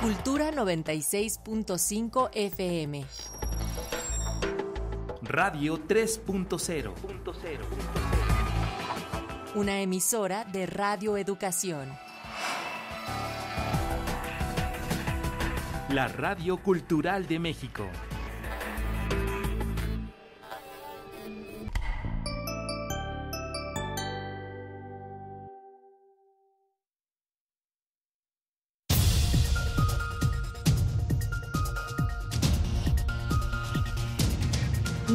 Cultura 96.5 FM. Radio 3.0. Una emisora de Radio Educación. La Radio Cultural de México.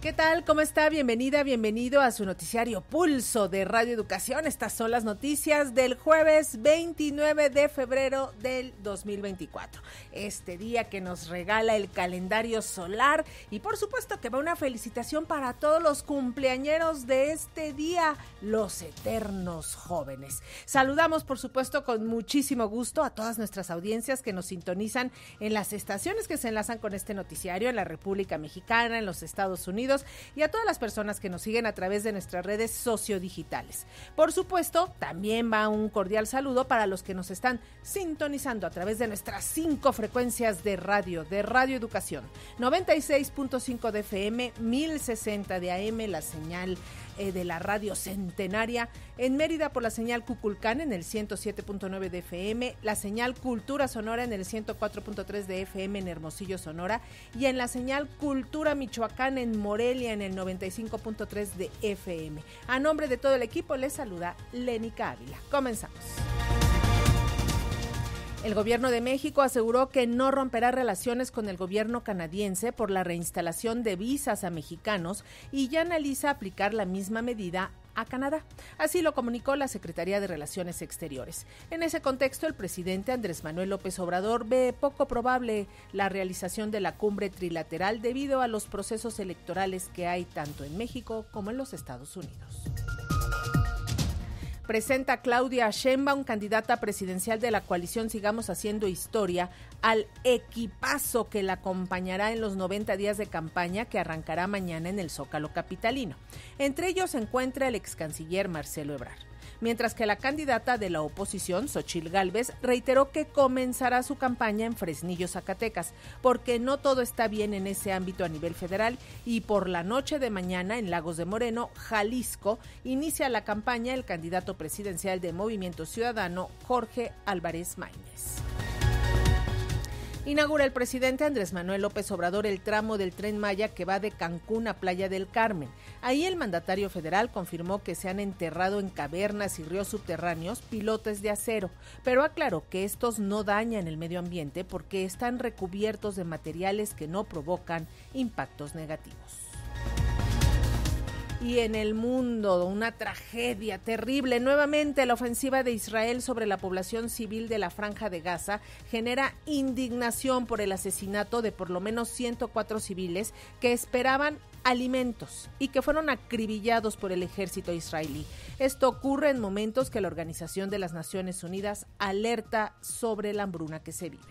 ¿Qué tal? ¿Cómo está? Bienvenida, bienvenido a su noticiario Pulso de Radio Educación. Estas son las noticias del jueves 29 de febrero del 2024. Este día que nos regala el calendario solar y por supuesto que va una felicitación para todos los cumpleañeros de este día, los eternos jóvenes. Saludamos por supuesto con muchísimo gusto a todas nuestras audiencias que nos sintonizan en las estaciones que se enlazan con este noticiario en la República Mexicana, en los Estados Unidos y a todas las personas que nos siguen a través de nuestras redes sociodigitales. Por supuesto, también va un cordial saludo para los que nos están sintonizando a través de nuestras cinco frecuencias de radio, de Radio Educación. 96.5 de FM, 1060 de AM, la señal eh, de la radio centenaria en Mérida por la señal Cuculcán en el 107.9 de FM, la señal Cultura Sonora en el 104.3 de FM en Hermosillo Sonora y en la señal Cultura Michoacán en Morelia en el 95.3 de FM. A nombre de todo el equipo les saluda Lenica Ávila. Comenzamos. El gobierno de México aseguró que no romperá relaciones con el gobierno canadiense por la reinstalación de visas a mexicanos y ya analiza aplicar la misma medida a Canadá. Así lo comunicó la Secretaría de Relaciones Exteriores. En ese contexto, el presidente Andrés Manuel López Obrador ve poco probable la realización de la cumbre trilateral debido a los procesos electorales que hay tanto en México como en los Estados Unidos presenta Claudia un candidata presidencial de la coalición Sigamos Haciendo Historia, al equipazo que la acompañará en los 90 días de campaña que arrancará mañana en el Zócalo Capitalino. Entre ellos se encuentra el ex canciller Marcelo Ebrard mientras que la candidata de la oposición, Xochil Gálvez, reiteró que comenzará su campaña en Fresnillo, Zacatecas, porque no todo está bien en ese ámbito a nivel federal y por la noche de mañana en Lagos de Moreno, Jalisco, inicia la campaña el candidato presidencial de Movimiento Ciudadano, Jorge Álvarez Maínez inaugura el presidente Andrés Manuel López Obrador el tramo del tren Maya que va de Cancún a Playa del Carmen. Ahí el mandatario federal confirmó que se han enterrado en cavernas y ríos subterráneos pilotes de acero, pero aclaró que estos no dañan el medio ambiente porque están recubiertos de materiales que no provocan impactos negativos y en el mundo. Una tragedia terrible. Nuevamente la ofensiva de Israel sobre la población civil de la franja de Gaza genera indignación por el asesinato de por lo menos 104 civiles que esperaban alimentos y que fueron acribillados por el ejército israelí. Esto ocurre en momentos que la Organización de las Naciones Unidas alerta sobre la hambruna que se vive.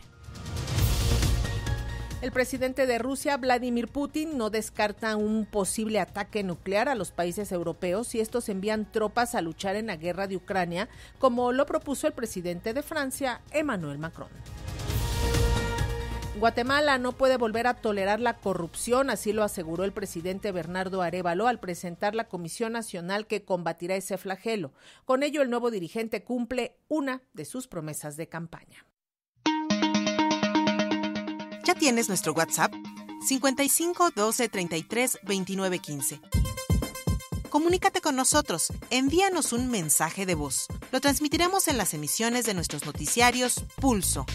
El presidente de Rusia, Vladimir Putin, no descarta un posible ataque nuclear a los países europeos si estos envían tropas a luchar en la guerra de Ucrania, como lo propuso el presidente de Francia, Emmanuel Macron. Guatemala no puede volver a tolerar la corrupción, así lo aseguró el presidente Bernardo Arevalo al presentar la Comisión Nacional que combatirá ese flagelo. Con ello, el nuevo dirigente cumple una de sus promesas de campaña. Ya tienes nuestro WhatsApp 55 12 33 29 15. Comunícate con nosotros, envíanos un mensaje de voz. Lo transmitiremos en las emisiones de nuestros noticiarios Pulso.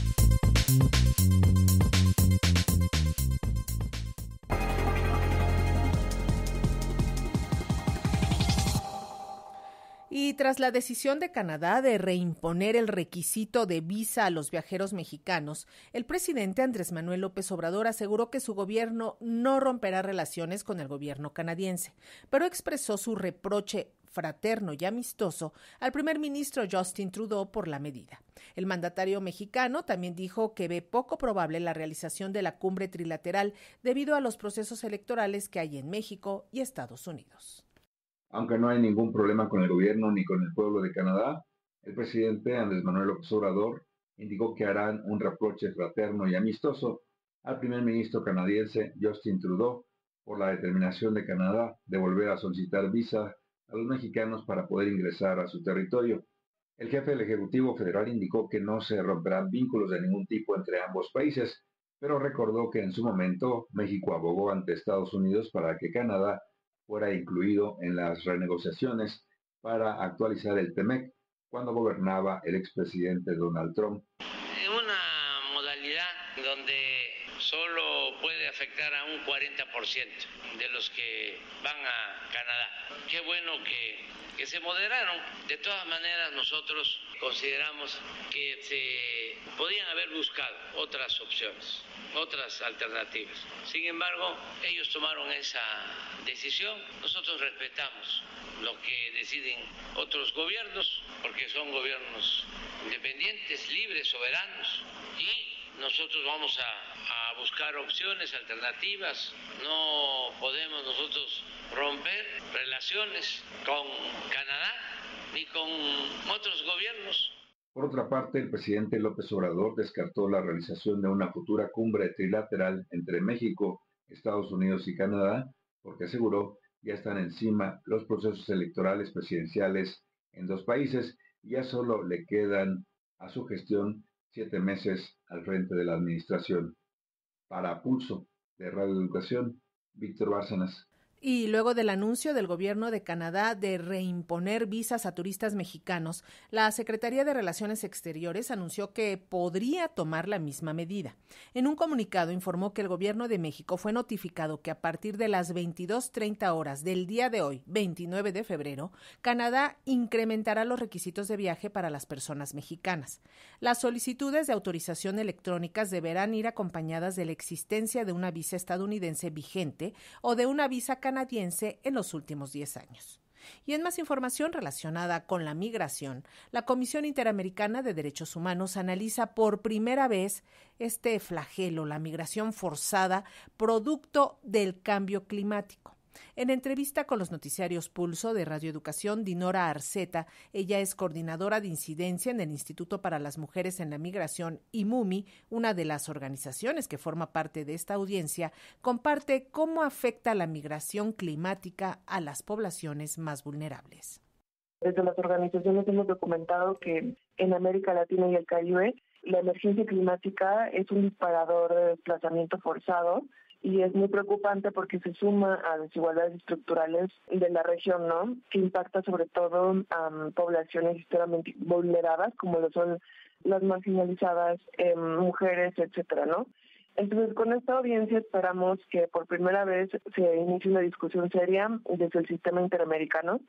Y tras la decisión de Canadá de reimponer el requisito de visa a los viajeros mexicanos, el presidente Andrés Manuel López Obrador aseguró que su gobierno no romperá relaciones con el gobierno canadiense, pero expresó su reproche fraterno y amistoso al primer ministro Justin Trudeau por la medida. El mandatario mexicano también dijo que ve poco probable la realización de la cumbre trilateral debido a los procesos electorales que hay en México y Estados Unidos. Aunque no hay ningún problema con el gobierno ni con el pueblo de Canadá, el presidente Andrés Manuel López Obrador indicó que harán un reproche fraterno y amistoso al primer ministro canadiense Justin Trudeau por la determinación de Canadá de volver a solicitar visa a los mexicanos para poder ingresar a su territorio. El jefe del Ejecutivo Federal indicó que no se romperán vínculos de ningún tipo entre ambos países, pero recordó que en su momento México abogó ante Estados Unidos para que Canadá fuera incluido en las renegociaciones para actualizar el TEMEC cuando gobernaba el expresidente Donald Trump de los que van a Canadá. Qué bueno que, que se moderaron. De todas maneras, nosotros consideramos que se podían haber buscado otras opciones, otras alternativas. Sin embargo, ellos tomaron esa decisión. Nosotros respetamos lo que deciden otros gobiernos, porque son gobiernos independientes, libres, soberanos, y nosotros vamos a, buscar opciones alternativas, no podemos nosotros romper relaciones con Canadá ni con otros gobiernos. Por otra parte, el presidente López Obrador descartó la realización de una futura cumbre trilateral entre México, Estados Unidos y Canadá, porque aseguró ya están encima los procesos electorales presidenciales en dos países y ya solo le quedan a su gestión siete meses al frente de la administración. Para Pulso de Radio Educación, Víctor Bárcenas y luego del anuncio del gobierno de Canadá de reimponer visas a turistas mexicanos, la Secretaría de Relaciones Exteriores anunció que podría tomar la misma medida. En un comunicado informó que el gobierno de México fue notificado que a partir de las 22.30 horas del día de hoy, 29 de febrero, Canadá incrementará los requisitos de viaje para las personas mexicanas. Las solicitudes de autorización electrónicas deberán ir acompañadas de la existencia de una visa estadounidense vigente o de una visa canadiense canadiense en los últimos 10 años. Y en más información relacionada con la migración, la Comisión Interamericana de Derechos Humanos analiza por primera vez este flagelo, la migración forzada, producto del cambio climático. En entrevista con los noticiarios Pulso de Radio Educación, Dinora Arceta, ella es coordinadora de incidencia en el Instituto para las Mujeres en la Migración, y MUMI, una de las organizaciones que forma parte de esta audiencia, comparte cómo afecta la migración climática a las poblaciones más vulnerables. Desde las organizaciones hemos documentado que en América Latina y el Caribe la emergencia climática es un disparador de desplazamiento forzado y es muy preocupante porque se suma a desigualdades estructurales de la región, ¿no? Que impacta sobre todo a poblaciones históricamente vulneradas, como lo son las marginalizadas, em, mujeres, etcétera, ¿no? Entonces, con esta audiencia esperamos que por primera vez se inicie una discusión seria desde el sistema interamericano,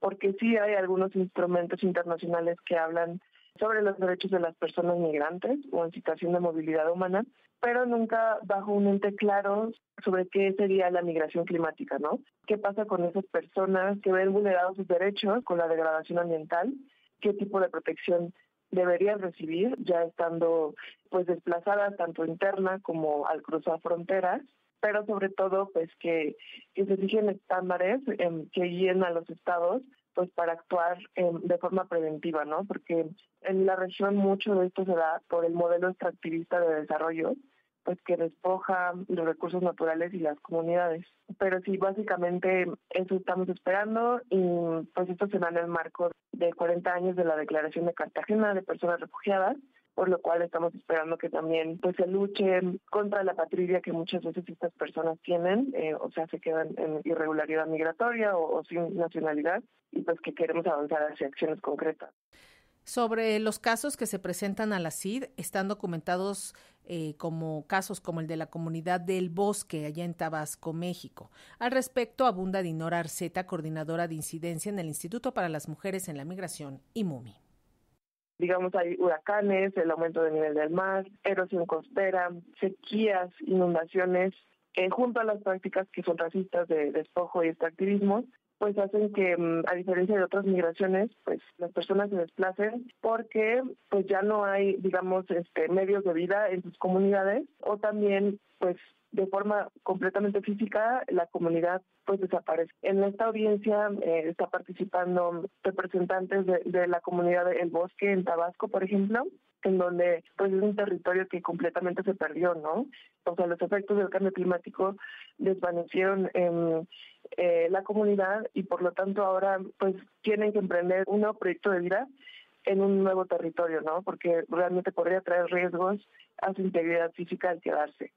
porque sí hay algunos instrumentos internacionales que hablan sobre los derechos de las personas migrantes o en situación de movilidad humana, pero nunca bajo un ente claro sobre qué sería la migración climática, ¿no? ¿Qué pasa con esas personas que ven vulnerados sus derechos con la degradación ambiental? ¿Qué tipo de protección deberían recibir ya estando pues desplazadas tanto interna como al cruzar fronteras? pero sobre todo pues que, se fijen estándares que guíen a los estados pues para actuar eh, de forma preventiva, ¿no? Porque en la región mucho de esto se da por el modelo extractivista de desarrollo, pues que despoja los recursos naturales y las comunidades. Pero sí, básicamente eso estamos esperando y pues esto se da en el marco de 40 años de la Declaración de Cartagena de Personas Refugiadas, por lo cual estamos esperando que también pues se luchen contra la patria que muchas veces estas personas tienen, eh, o sea, se quedan en irregularidad migratoria o, sin nacionalidad, y pues que queremos avanzar hacia acciones concretas. Sobre los casos que se presentan a la CID, están documentados eh, como casos como el de la comunidad del bosque allá en Tabasco, México. Al respecto, abunda Dinora Arceta, coordinadora de incidencia en el Instituto para las Mujeres en la Migración, y MUMI. Digamos, hay huracanes, el aumento del nivel del mar, erosión costera, sequías, inundaciones, eh, junto a las prácticas que son racistas de despojo y extractivismo, pues hacen que, mm, a diferencia de otras migraciones, pues las personas se desplacen porque pues ya no hay, digamos, este, medios de vida en sus comunidades o también pues de forma completamente física, la comunidad pues desaparece. En esta audiencia están eh, está participando representantes de, la comunidad del Bosque en Tabasco, por ejemplo, en donde pues es un territorio que completamente se perdió, ¿no? O los efectos del cambio climático desvanecieron en eh, la comunidad y por lo tanto ahora pues tienen que emprender un nuevo proyecto de vida en un nuevo territorio, ¿no? Porque realmente podría traer riesgos a su integridad física al quedarse.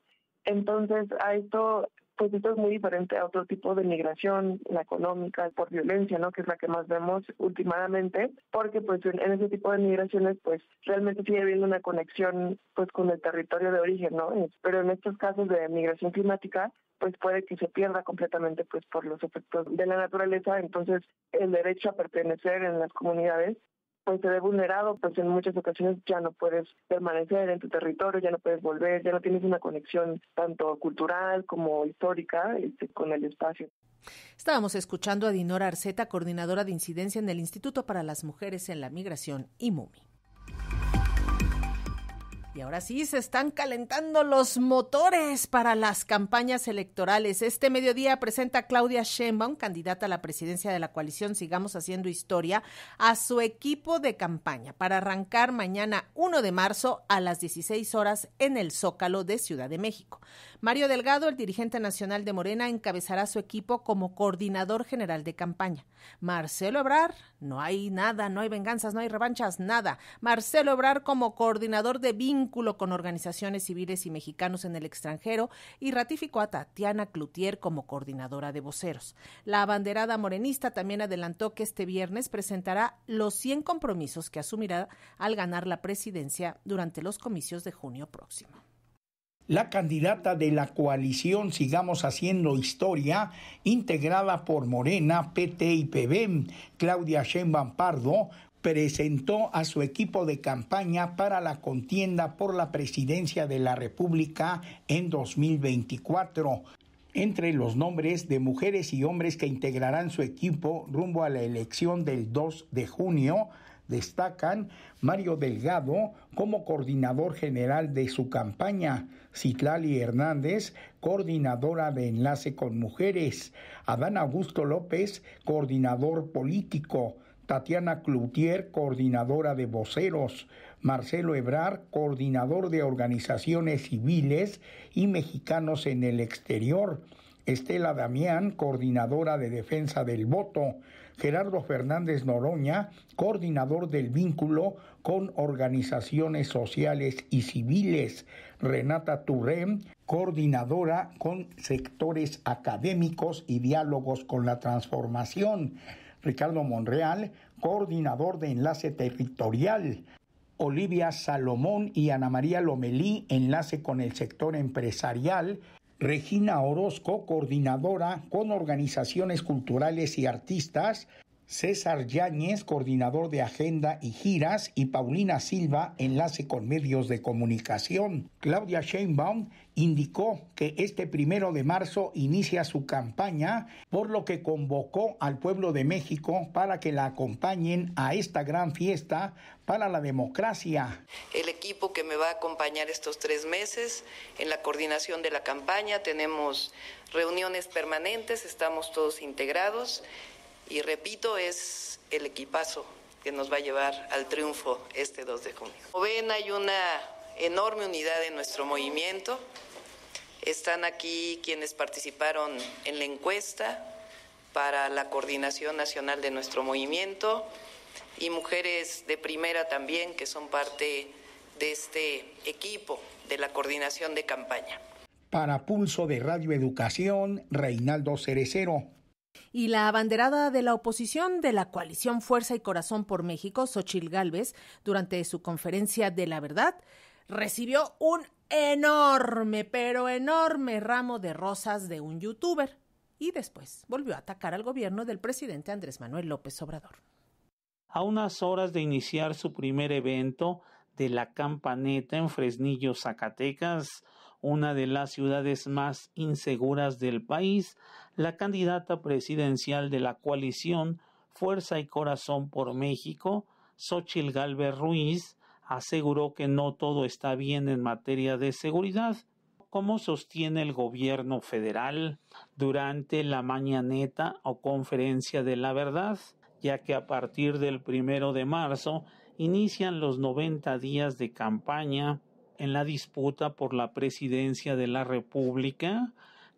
Entonces, a esto, pues esto es muy diferente a otro tipo de migración, la económica, por violencia, ¿no? Que es la que más vemos últimamente, porque pues en, ese tipo de migraciones, pues realmente sigue habiendo una conexión, pues con el territorio de origen, ¿no? Pero en estos casos de migración climática, pues puede que se pierda completamente pues por los efectos de la naturaleza, entonces el derecho a pertenecer en las comunidades pues te ve vulnerado, pues en muchas ocasiones ya no puedes permanecer en tu territorio, ya no puedes volver, ya no tienes una conexión tanto cultural como histórica este, con el espacio. Estábamos escuchando a Dinora Arceta, coordinadora de incidencia en el Instituto para las Mujeres en la Migración, y IMUMI. Y ahora sí, se están calentando los motores para las campañas electorales. Este mediodía presenta Claudia Sheinbaum, candidata a la presidencia de la coalición Sigamos Haciendo Historia, a su equipo de campaña para arrancar mañana 1 de marzo a las 16 horas en el Zócalo de Ciudad de México. Mario Delgado, el dirigente nacional de Morena, encabezará su equipo como coordinador general de campaña. Marcelo Obrar, no hay nada, no hay venganzas, no hay revanchas, nada. Marcelo Obrar como coordinador de vínculo con organizaciones civiles y mexicanos en el extranjero y ratificó a Tatiana Cloutier como coordinadora de voceros. La abanderada morenista también adelantó que este viernes presentará los 100 compromisos que asumirá al ganar la presidencia durante los comicios de junio próximo la candidata de la coalición Sigamos Haciendo Historia, integrada por Morena, PT y PB, Claudia Sheinbaum Pardo, presentó a su equipo de campaña para la contienda por la presidencia de la República en 2024. Entre los nombres de mujeres y hombres que integrarán su equipo rumbo a la elección del 2 de junio Destacan Mario Delgado como coordinador general de su campaña, Citlali Hernández, coordinadora de Enlace con Mujeres, Adán Augusto López, coordinador político, Tatiana Cloutier, coordinadora de voceros, Marcelo Ebrar, coordinador de organizaciones civiles y mexicanos en el exterior, Estela Damián, coordinadora de defensa del voto, Gerardo Fernández Noroña, coordinador del vínculo con organizaciones sociales y civiles, Renata Turrem, coordinadora con sectores académicos y diálogos con la transformación, Ricardo Monreal, coordinador de enlace territorial, Olivia Salomón y Ana María Lomelí, enlace con el sector empresarial, Regina Orozco, coordinadora con organizaciones culturales y artistas, César Yáñez, coordinador de agenda y giras, y Paulina Silva, enlace con medios de comunicación. Claudia Sheinbaum indicó que este primero de marzo inicia su campaña, por lo que convocó al pueblo de México para que la acompañen a esta gran fiesta para la democracia. El equipo que me va a acompañar estos tres meses en la coordinación de la campaña, tenemos reuniones permanentes, estamos todos integrados y repito, es el equipazo que nos va a llevar al triunfo este 2 de junio. Como ven, hay una enorme unidad en nuestro movimiento. Están aquí quienes participaron en la encuesta para la coordinación nacional de nuestro movimiento y mujeres de primera también que son parte de este equipo de la coordinación de campaña. Para Pulso de Radio Educación, Reinaldo Cerecero. Y la abanderada de la oposición de la coalición Fuerza y Corazón por México, Xochil Gálvez, durante su conferencia de la verdad, recibió un enorme, pero enorme ramo de rosas de un youtuber. Y después volvió a atacar al gobierno del presidente Andrés Manuel López Obrador. A unas horas de iniciar su primer evento de la campaneta en Fresnillo, Zacatecas, una de las ciudades más inseguras del país, la candidata presidencial de la coalición Fuerza y Corazón por México, Xochil Galvez Ruiz, aseguró que no todo está bien en materia de seguridad, como sostiene el gobierno federal durante la mañaneta o conferencia de la verdad, ya que a partir del primero de marzo inician los 90 días de campaña en la disputa por la presidencia de la República,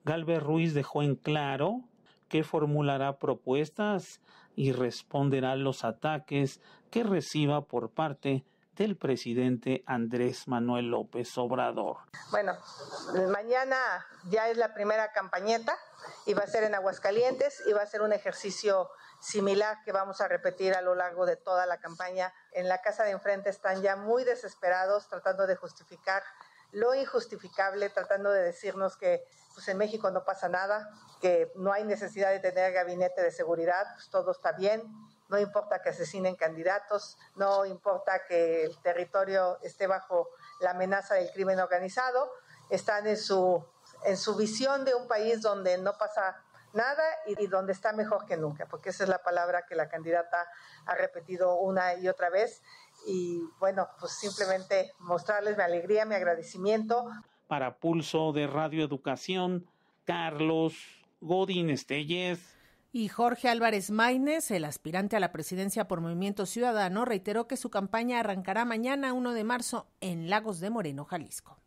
Galvez Ruiz dejó en claro que formulará propuestas y responderá a los ataques que reciba por parte el presidente Andrés Manuel López Obrador. Bueno, mañana ya es la primera campañeta y va a ser en Aguascalientes y va a ser un ejercicio similar que vamos a repetir a lo largo de toda la campaña. En la casa de enfrente están ya muy desesperados tratando de justificar lo injustificable, tratando de decirnos que pues en México no pasa nada, que no hay necesidad de tener gabinete de seguridad, pues todo está bien, no importa que asesinen candidatos, no importa que el territorio esté bajo la amenaza del crimen organizado, están en su, en su visión de un país donde no pasa nada y, donde está mejor que nunca, porque esa es la palabra que la candidata ha repetido una y otra vez. Y bueno, pues simplemente mostrarles mi alegría, mi agradecimiento. Para Pulso de Radio Educación, Carlos Godín Estellez. Y Jorge Álvarez Maínez, el aspirante a la presidencia por Movimiento Ciudadano, reiteró que su campaña arrancará mañana 1 de marzo en Lagos de Moreno, Jalisco.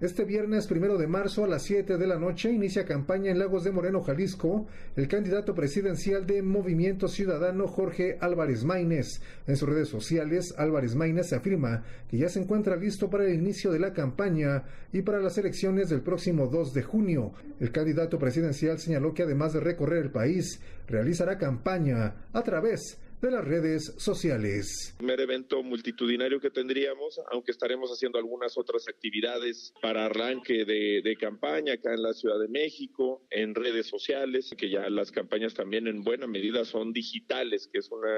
Este viernes primero de marzo a las 7 de la noche inicia campaña en Lagos de Moreno, Jalisco, el candidato presidencial de Movimiento Ciudadano Jorge Álvarez Maínez. En sus redes sociales, Álvarez Maínez afirma que ya se encuentra listo para el inicio de la campaña y para las elecciones del próximo 2 de junio. El candidato presidencial señaló que además de recorrer el país, realizará campaña a través de las redes sociales. El primer evento multitudinario que tendríamos, aunque estaremos haciendo algunas otras actividades para arranque de, de campaña acá en la Ciudad de México, en redes sociales, que ya las campañas también en buena medida son digitales, que es una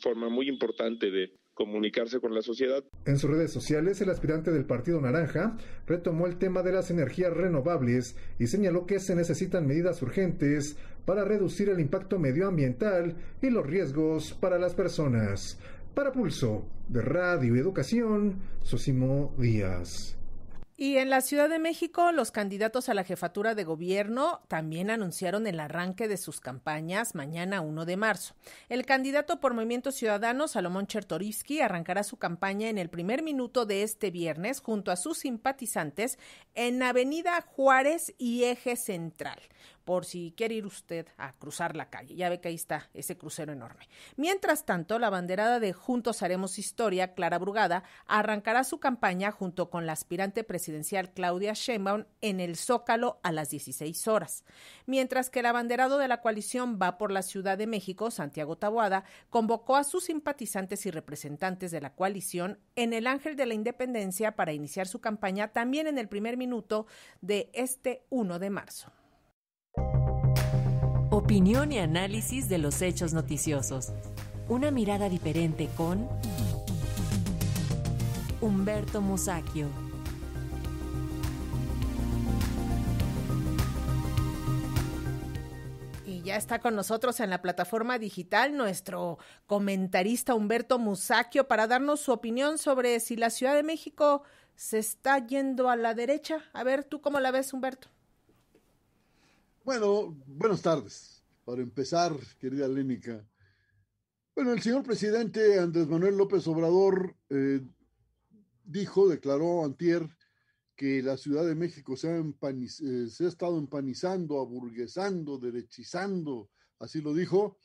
forma muy importante de comunicarse con la sociedad. En sus redes sociales, el aspirante del Partido Naranja retomó el tema de las energías renovables y señaló que se necesitan medidas urgentes para reducir el impacto medioambiental y los riesgos para las personas. Para Pulso, de Radio y Educación, Sosimo Díaz. Y en la Ciudad de México, los candidatos a la jefatura de gobierno también anunciaron el arranque de sus campañas mañana 1 de marzo. El candidato por Movimiento Ciudadano, Salomón Chertorivsky, arrancará su campaña en el primer minuto de este viernes junto a sus simpatizantes en Avenida Juárez y Eje Central por si quiere ir usted a cruzar la calle. Ya ve que ahí está ese crucero enorme. Mientras tanto, la banderada de Juntos Haremos Historia, Clara Brugada, arrancará su campaña junto con la aspirante presidencial Claudia Sheinbaum en el Zócalo a las 16 horas. Mientras que el abanderado de la coalición va por la Ciudad de México, Santiago Taboada, convocó a sus simpatizantes y representantes de la coalición en el Ángel de la Independencia para iniciar su campaña también en el primer minuto de este 1 de marzo. Opinión y análisis de los hechos noticiosos. Una mirada diferente con Humberto Musacchio. Y ya está con nosotros en la plataforma digital nuestro comentarista Humberto Musacchio para darnos su opinión sobre si la Ciudad de México se está yendo a la derecha. A ver, ¿tú cómo la ves, Humberto? Bueno, buenas tardes. Para empezar, querida Lénica. Bueno, el señor presidente Andrés Manuel López Obrador eh, dijo, declaró antier, que la Ciudad de México eh, se ha, estado empanizando, aburguesando, derechizando, así lo dijo,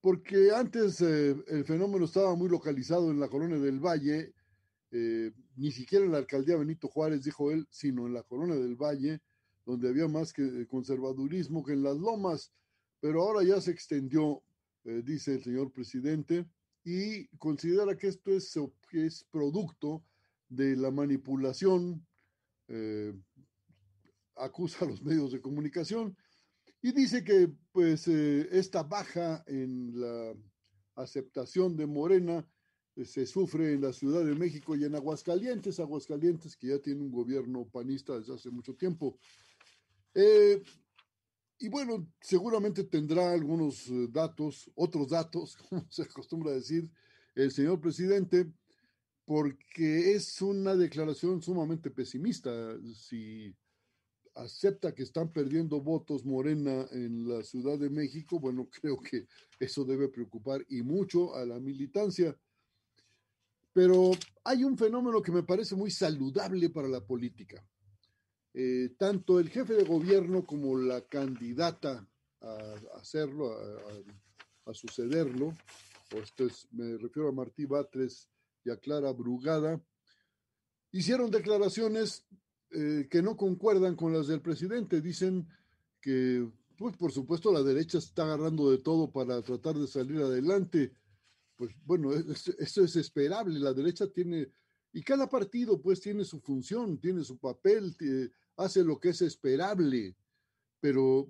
porque antes eh, el fenómeno estaba muy localizado en la Colonia del Valle, ni siquiera en la alcaldía Benito Juárez, dijo él, sino en la Colonia del Valle, donde había más que eh, conservadurismo que en las lomas, pero ahora ya se extendió, eh, dice el señor presidente, y considera que esto es, producto de la manipulación, eh, acusa a los medios de comunicación y dice que pues esta baja en la aceptación de Morena se sufre en la Ciudad de México y en Aguascalientes, Aguascalientes que ya tiene un gobierno panista desde hace mucho tiempo. Eh, y bueno, seguramente tendrá algunos eh, datos, otros datos, como se acostumbra a decir el señor presidente, porque es una declaración sumamente pesimista. Si acepta que están perdiendo votos Morena en la Ciudad de México, bueno, creo que eso debe preocupar y mucho a la militancia. Pero hay un fenómeno que me parece muy saludable para la política. Eh, tanto el jefe de gobierno como la candidata a hacerlo, a, sucederlo, me refiero a Martí Batres y a Clara Brugada, hicieron declaraciones eh, que no concuerdan con las del presidente. Dicen que, pues por supuesto, la derecha está agarrando de todo para tratar de salir adelante. Pues bueno, e-, eso, es esperable. La derecha tiene, y cada partido pues tiene su función, tiene su papel, hace lo que es esperable. Pero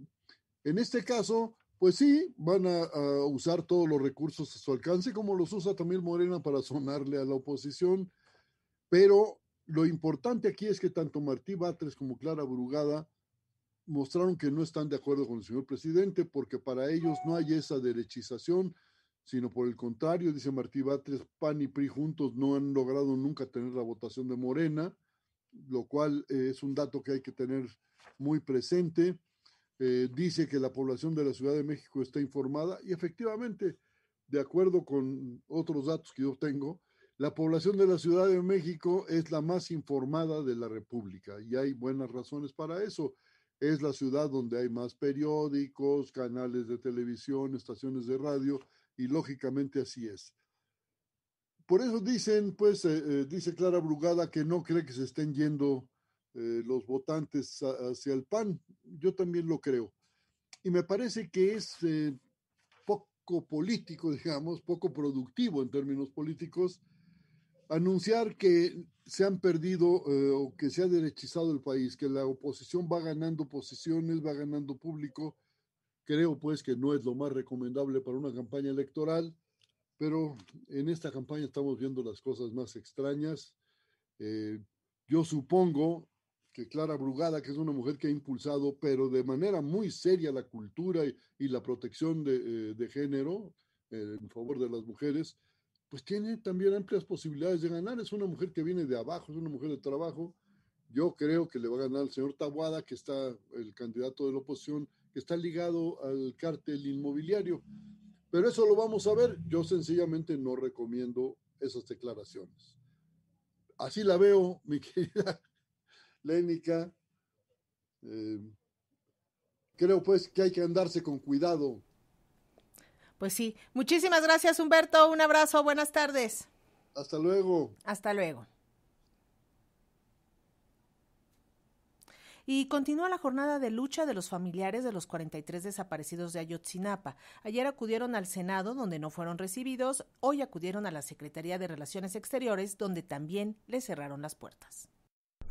en este caso, pues sí, van a, usar todos los recursos a su alcance, como los usa también Morena para sonarle a la oposición. Pero lo importante aquí es que tanto Martí Batres como Clara Brugada mostraron que no están de acuerdo con el señor presidente, porque para ellos no hay esa derechización, sino por el contrario, dice Martí Batres, PAN y PRI juntos no han logrado nunca tener la votación de Morena lo cual eh, es un dato que hay que tener muy presente. Eh, dice que la población de la Ciudad de México está informada y efectivamente, de acuerdo con otros datos que yo tengo, la población de la Ciudad de México es la más informada de la República y hay buenas razones para eso. Es la ciudad donde hay más periódicos, canales de televisión, estaciones de radio y lógicamente así es por eso dicen, pues, eh, eh, dice Clara Brugada que no cree que se estén yendo eh, los votantes hacia el PAN. Yo también lo creo. Y me parece que es poco político, digamos, poco productivo en términos políticos, anunciar que se han perdido o que se ha derechizado el país, que la oposición va ganando posiciones, va ganando público. Creo, pues, que no es lo más recomendable para una campaña electoral pero en esta campaña estamos viendo las cosas más extrañas. Eh, yo supongo que Clara Brugada, que es una mujer que ha impulsado, pero de manera muy seria, la cultura y, la protección de, eh, género eh, en favor de las mujeres, pues tiene también amplias posibilidades de ganar. Es una mujer que viene de abajo, es una mujer de trabajo. Yo creo que le va a ganar al señor Tabuada, que está el candidato de la oposición, que está ligado al cártel inmobiliario. Pero eso lo vamos a ver. Yo sencillamente no recomiendo esas declaraciones. Así la veo, mi querida Lénica. Eh, creo pues que hay que andarse con cuidado. Pues sí. Muchísimas gracias, Humberto. Un abrazo. Buenas tardes. Hasta luego. Hasta luego. Y continúa la jornada de lucha de los familiares de los 43 desaparecidos de Ayotzinapa. Ayer acudieron al Senado, donde no fueron recibidos. Hoy acudieron a la Secretaría de Relaciones Exteriores, donde también les cerraron las puertas.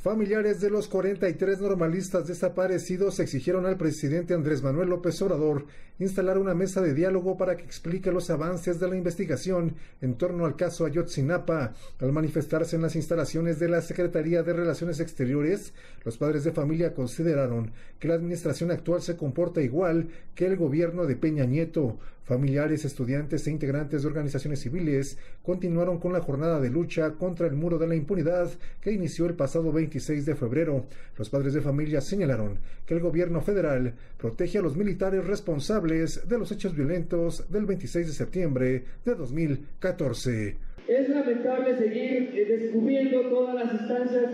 Familiares de los 43 normalistas desaparecidos exigieron al presidente Andrés Manuel López Obrador instalar una mesa de diálogo para que explique los avances de la investigación en torno al caso Ayotzinapa. Al manifestarse en las instalaciones de la Secretaría de Relaciones Exteriores, los padres de familia consideraron que la administración actual se comporta igual que el gobierno de Peña Nieto. Familiares, estudiantes e integrantes de organizaciones civiles continuaron con la jornada de lucha contra el muro de la impunidad que inició el pasado 20 de febrero, los padres de familia señalaron que el gobierno federal protege a los militares responsables de los hechos violentos del 26 de septiembre de 2014. Es lamentable seguir eh, descubriendo todas las instancias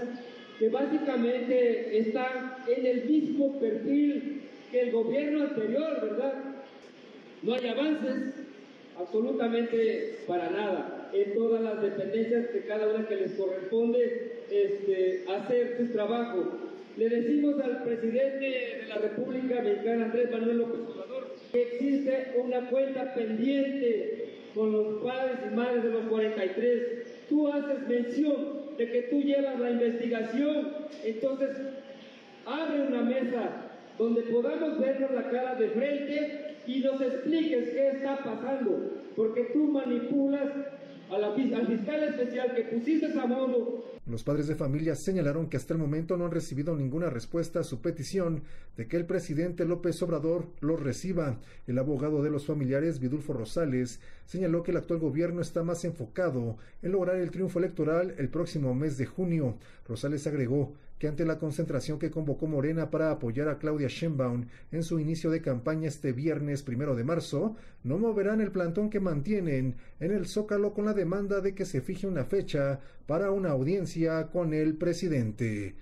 que básicamente están en el mismo perfil que el gobierno anterior, ¿verdad? No hay avances absolutamente para nada en todas las dependencias que cada una que les corresponde este, hacer su trabajo. Le decimos al presidente de la República Mexicana, Andrés Manuel López Obrador, que existe una cuenta pendiente con los padres y madres de los 43. Tú haces mención de que tú llevas la investigación, entonces abre una mesa donde podamos vernos la cara de frente y nos expliques qué está pasando, porque tú manipulas los padres de familia señalaron que hasta el momento no han recibido ninguna respuesta a su petición de que el presidente López Obrador los reciba. El abogado de los familiares, Vidulfo Rosales, señaló que el actual gobierno está más enfocado en lograr el triunfo electoral el próximo mes de junio. Rosales agregó que ante la concentración que convocó Morena para apoyar a Claudia Sheinbaum en su inicio de campaña este viernes primero de marzo, no moverán el plantón que mantienen en el Zócalo con la demanda de que se fije una fecha para una audiencia con el presidente.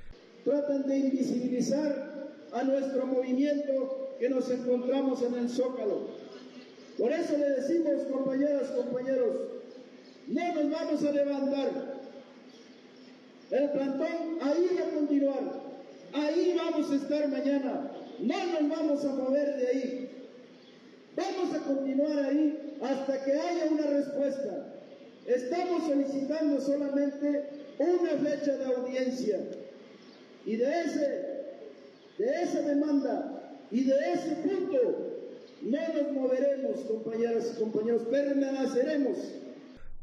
Tratan de invisibilizar a nuestro movimiento que nos encontramos en el Zócalo. Por eso le decimos, compañeras, compañeros, no nos vamos a levantar el plantón ahí va a continuar. Ahí vamos a estar mañana. No nos vamos a mover de ahí. Vamos a continuar ahí hasta que haya una respuesta. Estamos solicitando solamente una fecha de audiencia. Y de ese, de esa demanda y de ese punto no nos moveremos, compañeras y compañeros, permaneceremos.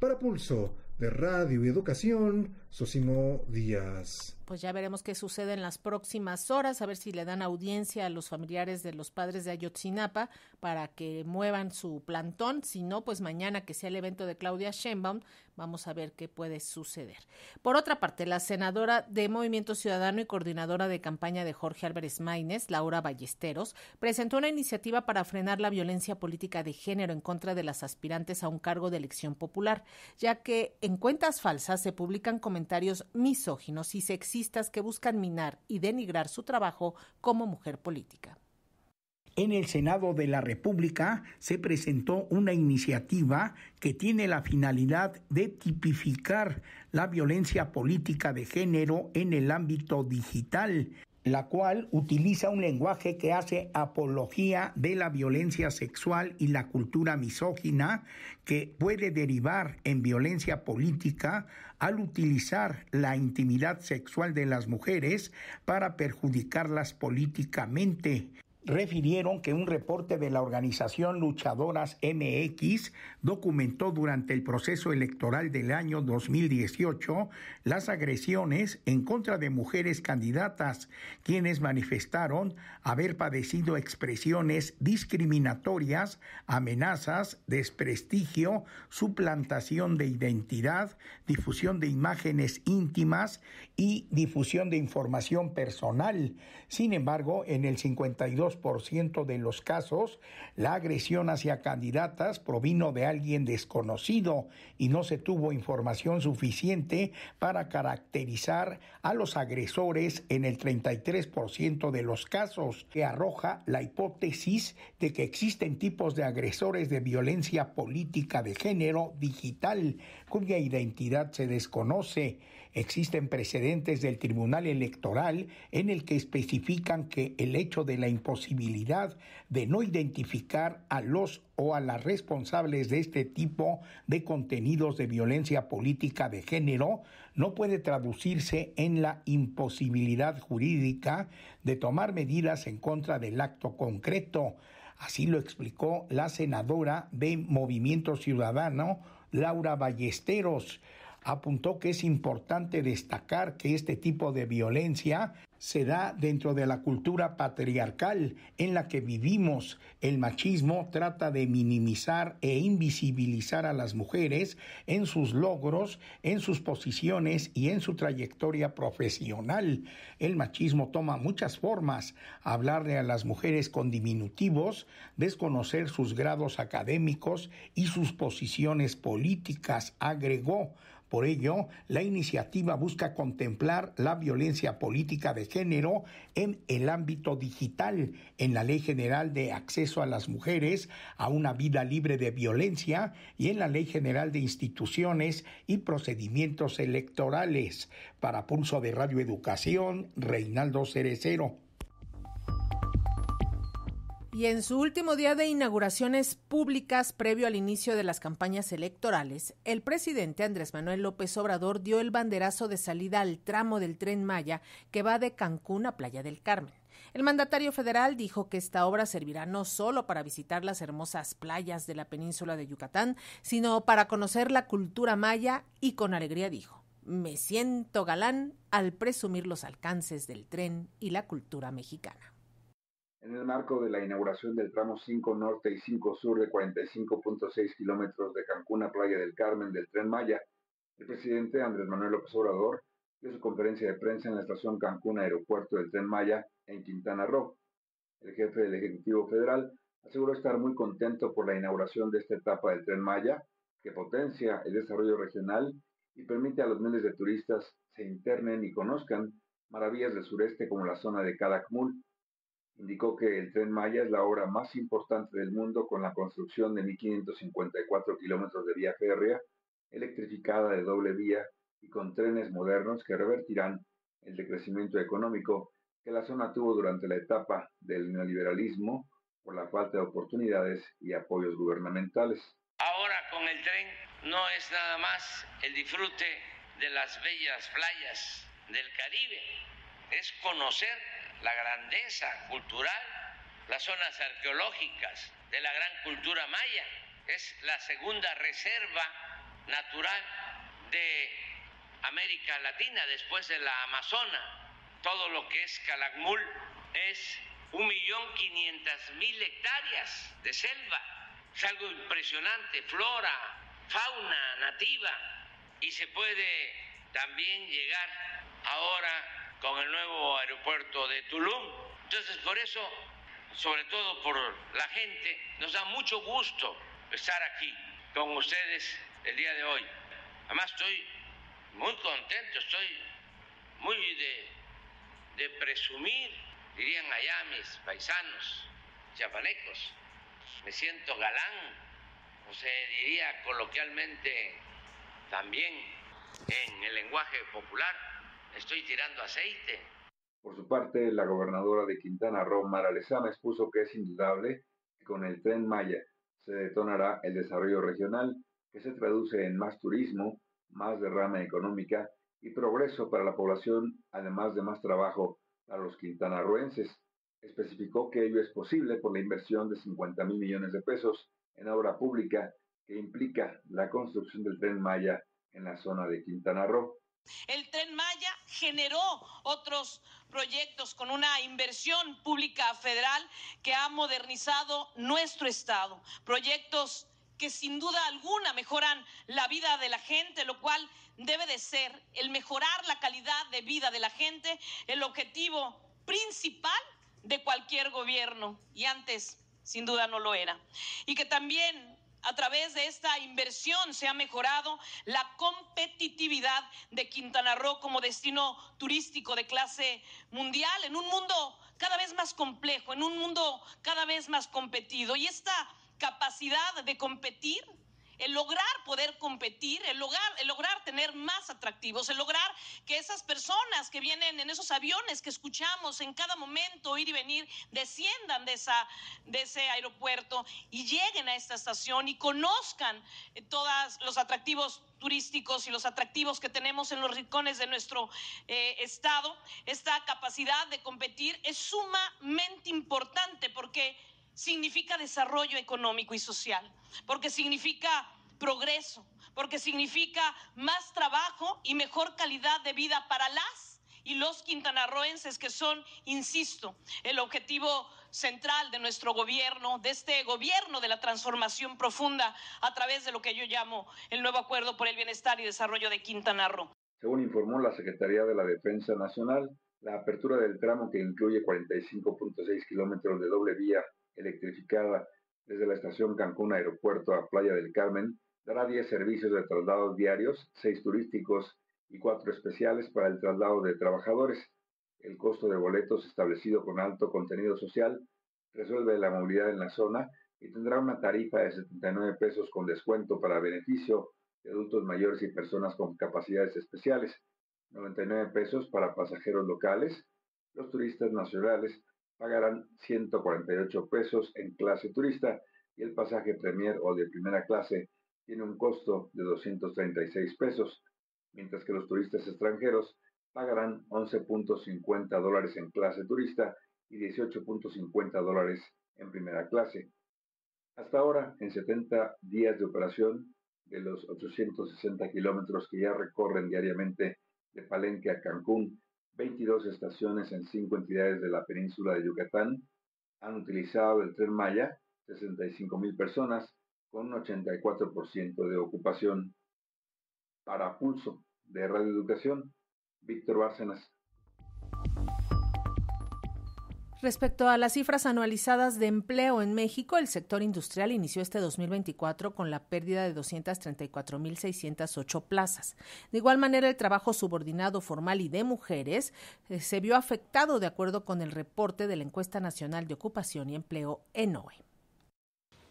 Para Pulso de Radio y Educación, Sosimo Díaz. Pues ya veremos qué sucede en las próximas horas, a ver si le dan audiencia a los familiares de los padres de Ayotzinapa para que muevan su plantón. Si no, pues mañana que sea el evento de Claudia Sheinbaum, vamos a ver qué puede suceder. Por otra parte, la senadora de Movimiento Ciudadano y coordinadora de campaña de Jorge Álvarez Maínez, Laura Ballesteros, presentó una iniciativa para frenar la violencia política de género en contra de las aspirantes a un cargo de elección popular, ya que en cuentas falsas se publican comentarios misóginos y sexistas que buscan minar y denigrar su trabajo como mujer política. En el Senado de la República se presentó una iniciativa que tiene la finalidad de tipificar la violencia política de género en el ámbito digital la cual utiliza un lenguaje que hace apología de la violencia sexual y la cultura misógina que puede derivar en violencia política al utilizar la intimidad sexual de las mujeres para perjudicarlas políticamente refirieron que un reporte de la organización Luchadoras MX documentó durante el proceso electoral del año 2018 las agresiones en contra de mujeres candidatas, quienes manifestaron haber padecido expresiones discriminatorias, amenazas, desprestigio, suplantación de identidad, difusión de imágenes íntimas y difusión de información personal. Sin embargo, en el 52 ciento de los casos, la agresión hacia candidatas provino de alguien desconocido y no se tuvo información suficiente para caracterizar a los agresores en el 33% de los casos, que arroja la hipótesis de que existen tipos de agresores de violencia política de género digital cuya identidad se desconoce Existen precedentes del Tribunal Electoral en el que especifican que el hecho de la imposibilidad de no identificar a los o a las responsables de este tipo de contenidos de violencia política de género no puede traducirse en la imposibilidad jurídica de tomar medidas en contra del acto concreto. Así lo explicó la senadora de Movimiento Ciudadano, Laura Ballesteros, apuntó que es importante destacar que este tipo de violencia se da dentro de la cultura patriarcal en la que vivimos. El machismo trata de minimizar e invisibilizar a las mujeres en sus logros, en sus posiciones y en su trayectoria profesional. El machismo toma muchas formas, hablarle a las mujeres con diminutivos, desconocer sus grados académicos y sus posiciones políticas, agregó por ello, la iniciativa busca contemplar la violencia política de género en el ámbito digital, en la Ley General de Acceso a las Mujeres a una Vida Libre de Violencia y en la Ley General de Instituciones y Procedimientos Electorales. Para Pulso de Radio Educación, Reinaldo Cerecero. Y en su último día de inauguraciones públicas previo al inicio de las campañas electorales, el presidente Andrés Manuel López Obrador dio el banderazo de salida al tramo del tren Maya que va de Cancún a Playa del Carmen. El mandatario federal dijo que esta obra servirá no solo para visitar las hermosas playas de la península de Yucatán, sino para conocer la cultura maya y con alegría dijo, me siento galán al presumir los alcances del tren y la cultura mexicana en el marco de la inauguración del tramo 5 norte y 5 sur de 45.6 kilómetros de Cancún a Playa del Carmen del Tren Maya, el presidente Andrés Manuel López Obrador dio su conferencia de prensa en la estación Cancún Aeropuerto del Tren Maya en Quintana Roo. El jefe del Ejecutivo Federal aseguró estar muy contento por la inauguración de esta etapa del Tren Maya, que potencia el desarrollo regional y permite a los miles de turistas se internen y conozcan maravillas del sureste como la zona de Calakmul, indicó que el tren Maya es la obra más importante del mundo con la construcción de 1.554 kilómetros de vía férrea, electrificada de doble vía y con trenes modernos que revertirán el decrecimiento económico que la zona tuvo durante la etapa del neoliberalismo por la falta de oportunidades y apoyos gubernamentales. Ahora con el tren no es nada más el disfrute de las bellas playas del Caribe, es conocer la grandeza cultural, las zonas arqueológicas de la gran cultura maya. Es la segunda reserva natural de América Latina después de la Amazona. Todo lo que es Calakmul es 1.500.000 hectáreas de selva. Es algo impresionante, flora, fauna nativa y se puede también llegar ahora con el nuevo aeropuerto de Tulum. Entonces, por eso, sobre todo por la gente, nos da mucho gusto estar aquí con ustedes el día de hoy. Además, estoy muy contento, estoy muy de, presumir, dirían allá mis paisanos chapanecos. Me siento galán, o se diría coloquialmente también en el lenguaje popular estoy tirando aceite. Por su parte, la gobernadora de Quintana Roo, Mara Lezama, expuso que es indudable que con el tren Maya se detonará el desarrollo regional, que se traduce en más turismo, más derrama económica y progreso para la población, además de más trabajo para los quintanarroenses. Especificó que ello es posible por la inversión de 50 mil millones de pesos en obra pública que implica la construcción del tren Maya en la zona de Quintana Roo. El tren Maya generó otros proyectos con una inversión pública federal que ha modernizado nuestro Estado. Proyectos que sin duda alguna mejoran la vida de la gente, lo cual debe de ser el mejorar la calidad de vida de la gente, el objetivo principal de cualquier gobierno. Y antes, sin duda, no lo era. Y que también a través de esta inversión se ha mejorado la competitividad de Quintana Roo como destino turístico de clase mundial en un mundo cada vez más complejo, en un mundo cada vez más competido. Y esta capacidad de competir el lograr poder competir, el lograr, lograr tener más atractivos, el lograr que esas personas que vienen en esos aviones que escuchamos en cada momento ir y venir, desciendan de, esa, de ese aeropuerto y lleguen a esta estación y conozcan eh, todos los atractivos turísticos y los atractivos que tenemos en los rincones de nuestro eh, estado. Esta capacidad de competir es sumamente importante porque significa desarrollo económico y social, porque significa progreso, porque significa más trabajo y mejor calidad de vida para las y los quintanarroenses, que son, insisto, el objetivo central de nuestro gobierno, de este gobierno de la transformación profunda a través de lo que yo llamo el nuevo acuerdo por el bienestar y desarrollo de Quintana Roo. Según informó la Secretaría de la Defensa Nacional, la apertura del tramo que incluye 45.6 kilómetros de doble vía electrificada desde la estación Cancún Aeropuerto a Playa del Carmen dará 10 servicios de traslados diarios, 6 turísticos y 4 especiales para el traslado de trabajadores. El costo de boletos establecido con alto contenido social resuelve la movilidad en la zona y tendrá una tarifa de 79 pesos con descuento para beneficio de adultos mayores y personas con capacidades especiales, 99 pesos para pasajeros locales, los turistas nacionales pagarán 148 pesos en clase turista y el pasaje Premier o de primera clase tiene un costo de 236 pesos, mientras que los turistas extranjeros pagarán 11.50 dólares en clase turista y 18.50 dólares en primera clase. Hasta ahora, en 70 días de operación, de los 860 kilómetros que ya recorren diariamente de Palenque a Cancún 22 estaciones en 5 entidades de la península de Yucatán han utilizado el tren Maya, 65.000 personas, con un 84% de ocupación. Para Pulso de Radioeducación, Víctor Bárcenas. Respecto a las cifras anualizadas de empleo en México, el sector industrial inició este 2024 con la pérdida de 234.608 plazas. De igual manera, el trabajo subordinado formal y de mujeres eh, se vio afectado de acuerdo con el reporte de la Encuesta Nacional de Ocupación y Empleo, ENOE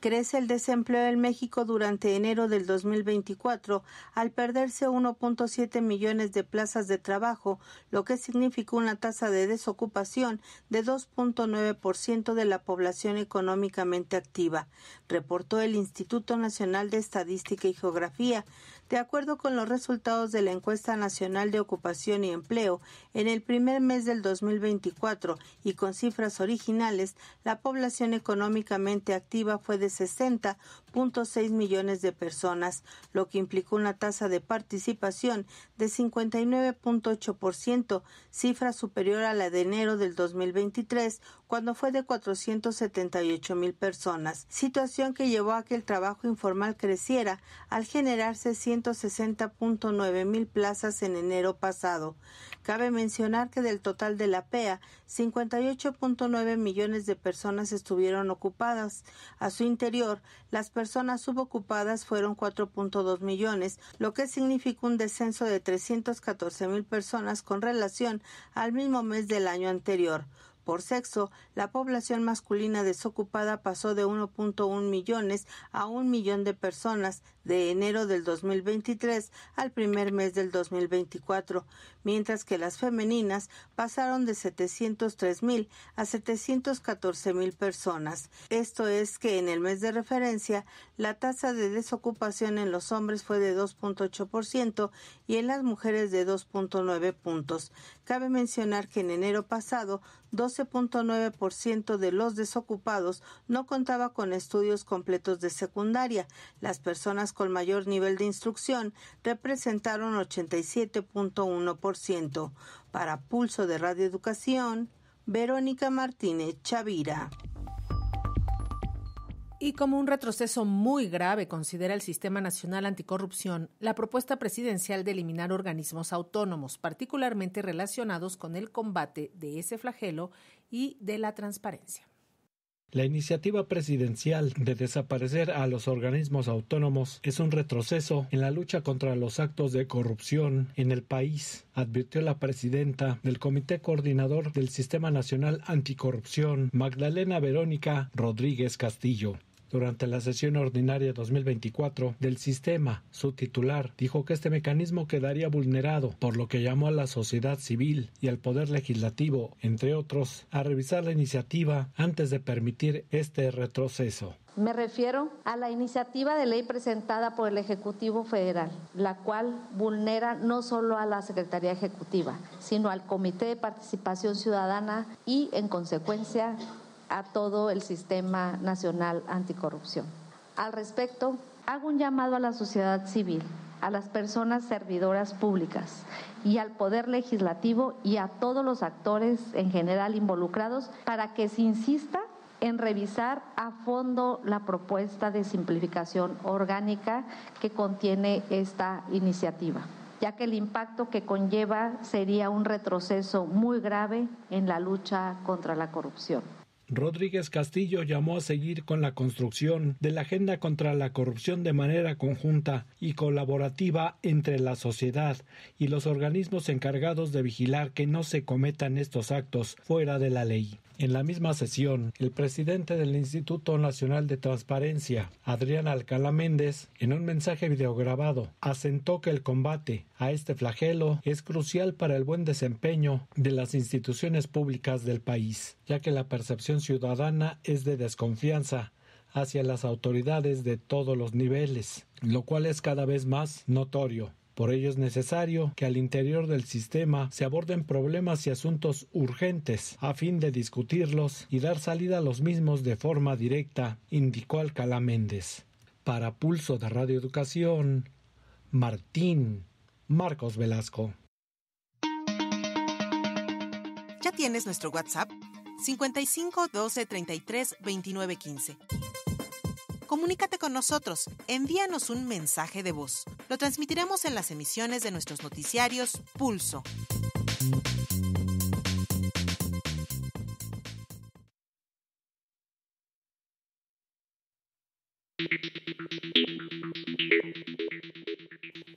crece el desempleo en México durante enero del 2024 al perderse 1.7 millones de plazas de trabajo, lo que significó una tasa de desocupación de 2.9% de la población económicamente activa, reportó el Instituto Nacional de Estadística y Geografía. De acuerdo con los resultados de la encuesta nacional de ocupación y empleo, en el primer mes del 2024 y con cifras originales, la población económicamente activa fue de 60 seis millones de personas, lo que implicó una tasa de participación de 59.8%, cifra superior a la de enero del 2023, cuando fue de 478 mil personas, situación que llevó a que el trabajo informal creciera al generarse 160.9 mil plazas en enero pasado. Cabe mencionar que del total de la PEA, 58.9 millones de personas estuvieron ocupadas. A su interior, las personas personas subocupadas fueron 4.2 millones, lo que significa un descenso de 314 mil personas con relación al mismo mes del año anterior. Por sexo, la población masculina desocupada pasó de 1.1 millones a un millón de personas, de enero del 2023 al primer mes del 2024, mientras que las femeninas pasaron de 703.000 a 714 personas. Esto es que en el mes de referencia la tasa de desocupación en los hombres fue de 2.8% y en las mujeres de 2.9 puntos. Cabe mencionar que en enero pasado 12.9% de los desocupados no contaba con estudios completos de secundaria. Las personas con mayor nivel de instrucción representaron 87.1%. Para Pulso de Radio Educación, Verónica Martínez Chavira. Y como un retroceso muy grave considera el Sistema Nacional Anticorrupción la propuesta presidencial de eliminar organismos autónomos, particularmente relacionados con el combate de ese flagelo y de la transparencia. La iniciativa presidencial de desaparecer a los organismos autónomos es un retroceso en la lucha contra los actos de corrupción en el país, advirtió la presidenta del Comité Coordinador del Sistema Nacional Anticorrupción, Magdalena Verónica Rodríguez Castillo durante la sesión ordinaria 2024 del sistema. Su titular dijo que este mecanismo quedaría vulnerado, por lo que llamó a la sociedad civil y al Poder Legislativo, entre otros, a revisar la iniciativa antes de permitir este retroceso. Me refiero a la iniciativa de ley presentada por el Ejecutivo Federal, la cual vulnera no solo a la Secretaría Ejecutiva, sino al Comité de Participación Ciudadana y, en consecuencia, a todo el sistema nacional anticorrupción. Al respecto, hago un llamado a la sociedad civil, a las personas servidoras públicas y al Poder Legislativo y a todos los actores en general involucrados para que se insista en revisar a fondo la propuesta de simplificación orgánica que contiene esta iniciativa ya que el impacto que conlleva sería un retroceso muy grave en la lucha contra la corrupción. Rodríguez Castillo llamó a seguir con la construcción de la agenda contra la corrupción de manera conjunta y colaborativa entre la sociedad y los organismos encargados de vigilar que no se cometan estos actos fuera de la ley. En la misma sesión, el presidente del Instituto Nacional de Transparencia, Adrián Alcalá Méndez, en un mensaje videograbado, asentó que el combate a este flagelo es crucial para el buen desempeño de las instituciones públicas del país, ya que la percepción ciudadana es de desconfianza hacia las autoridades de todos los niveles, lo cual es cada vez más notorio. Por ello es necesario que al interior del sistema se aborden problemas y asuntos urgentes a fin de discutirlos y dar salida a los mismos de forma directa, indicó Alcalá Méndez. Para Pulso de Radio Educación, Martín Marcos Velasco. ¿Ya tienes nuestro WhatsApp? 55 12 33 29 15. Comunícate con nosotros, envíanos un mensaje de voz. Lo transmitiremos en las emisiones de nuestros noticiarios Pulso.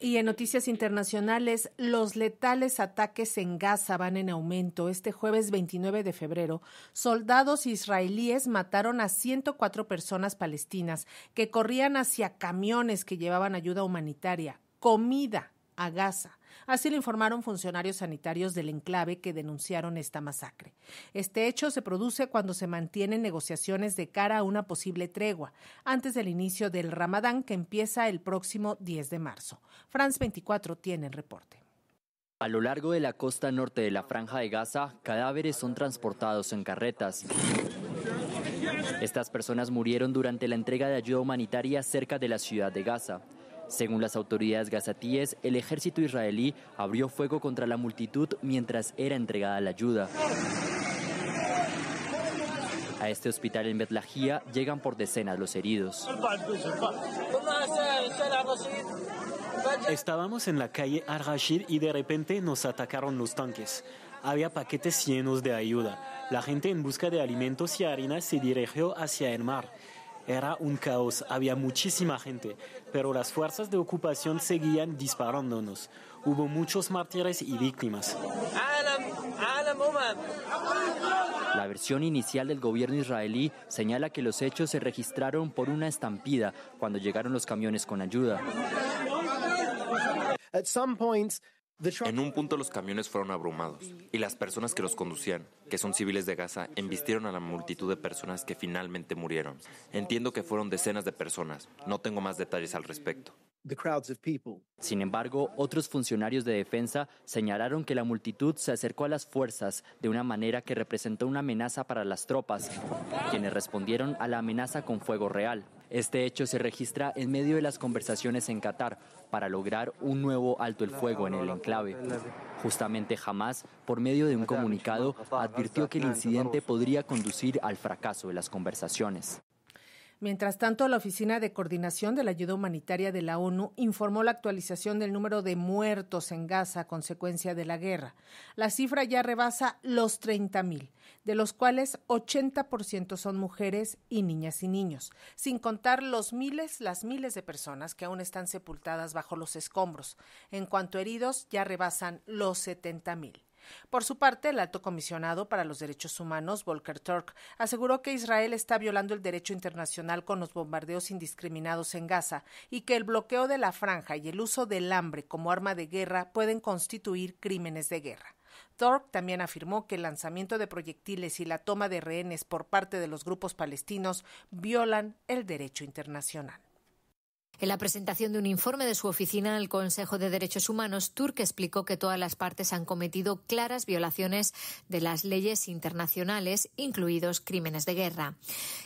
Y en noticias internacionales, los letales ataques en Gaza van en aumento. Este jueves 29 de febrero, soldados israelíes mataron a 104 personas palestinas que corrían hacia camiones que llevaban ayuda humanitaria, comida a Gaza. Así lo informaron funcionarios sanitarios del enclave que denunciaron esta masacre. Este hecho se produce cuando se mantienen negociaciones de cara a una posible tregua, antes del inicio del Ramadán que empieza el próximo 10 de marzo. France 24 tiene el reporte. A lo largo de la costa norte de la franja de Gaza, cadáveres son transportados en carretas. Estas personas murieron durante la entrega de ayuda humanitaria cerca de la ciudad de Gaza. Según las autoridades gazatíes, el ejército israelí abrió fuego contra la multitud mientras era entregada la ayuda. A este hospital en Betlajía llegan por decenas los heridos. Estábamos en la calle al rashid y de repente nos atacaron los tanques. Había paquetes llenos de ayuda. La gente en busca de alimentos y harina se dirigió hacia el mar. Era un caos, había muchísima gente, pero las fuerzas de ocupación seguían disparándonos. Hubo muchos mártires y víctimas. La versión inicial del gobierno israelí señala que los hechos se registraron por una estampida cuando llegaron los camiones con ayuda. some points, en un punto los camiones fueron abrumados y las personas que los conducían, que son civiles de Gaza, embistieron a la multitud de personas que finalmente murieron. Entiendo que fueron decenas de personas, no tengo más detalles al respecto. Sin embargo, otros funcionarios de defensa señalaron que la multitud se acercó a las fuerzas de una manera que representó una amenaza para las tropas, quienes respondieron a la amenaza con fuego real. Este hecho se registra en medio de las conversaciones en Qatar para lograr un nuevo alto el fuego en el enclave. Justamente Jamás, por medio de un comunicado, advirtió que el incidente podría conducir al fracaso de las conversaciones. Mientras tanto, la Oficina de Coordinación de la Ayuda Humanitaria de la ONU informó la actualización del número de muertos en Gaza a consecuencia de la guerra. La cifra ya rebasa los 30.000, de los cuales 80% son mujeres y niñas y niños, sin contar los miles, las miles de personas que aún están sepultadas bajo los escombros. En cuanto a heridos, ya rebasan los 70.000. Por su parte, el alto comisionado para los derechos humanos, Volker Turk, aseguró que Israel está violando el derecho internacional con los bombardeos indiscriminados en Gaza y que el bloqueo de la franja y el uso del hambre como arma de guerra pueden constituir crímenes de guerra. Türk también afirmó que el lanzamiento de proyectiles y la toma de rehenes por parte de los grupos palestinos violan el derecho internacional. En la presentación de un informe de su oficina al Consejo de Derechos Humanos, Turk explicó que todas las partes han cometido claras violaciones de las leyes internacionales, incluidos crímenes de guerra.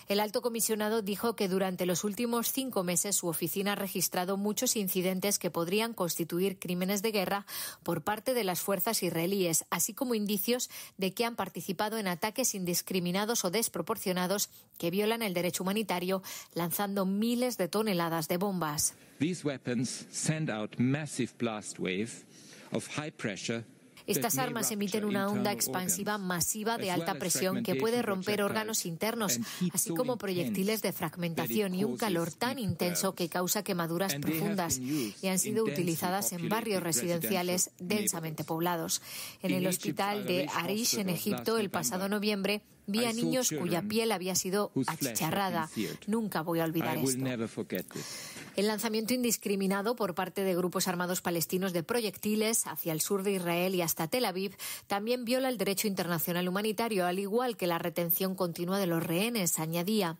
El alto comisionado dijo que durante los últimos cinco meses su oficina ha registrado muchos incidentes que podrían constituir crímenes de guerra por parte de las fuerzas israelíes, así como indicios de que han participado en ataques indiscriminados o desproporcionados que violan el derecho humanitario, lanzando miles de toneladas de bombas estas armas emiten una onda expansiva masiva de alta presión que puede romper órganos internos, así como proyectiles de fragmentación y un calor tan intenso que causa quemaduras profundas y han sido utilizadas en barrios residenciales densamente poblados. En el hospital de Arish, en Egipto, el pasado noviembre, vi a niños cuya piel había sido achicharrada. Nunca voy a olvidar esto. El lanzamiento indiscriminado por parte de grupos armados palestinos de proyectiles hacia el sur de Israel y hasta Tel Aviv también viola el derecho internacional humanitario, al igual que la retención continua de los rehenes, añadía.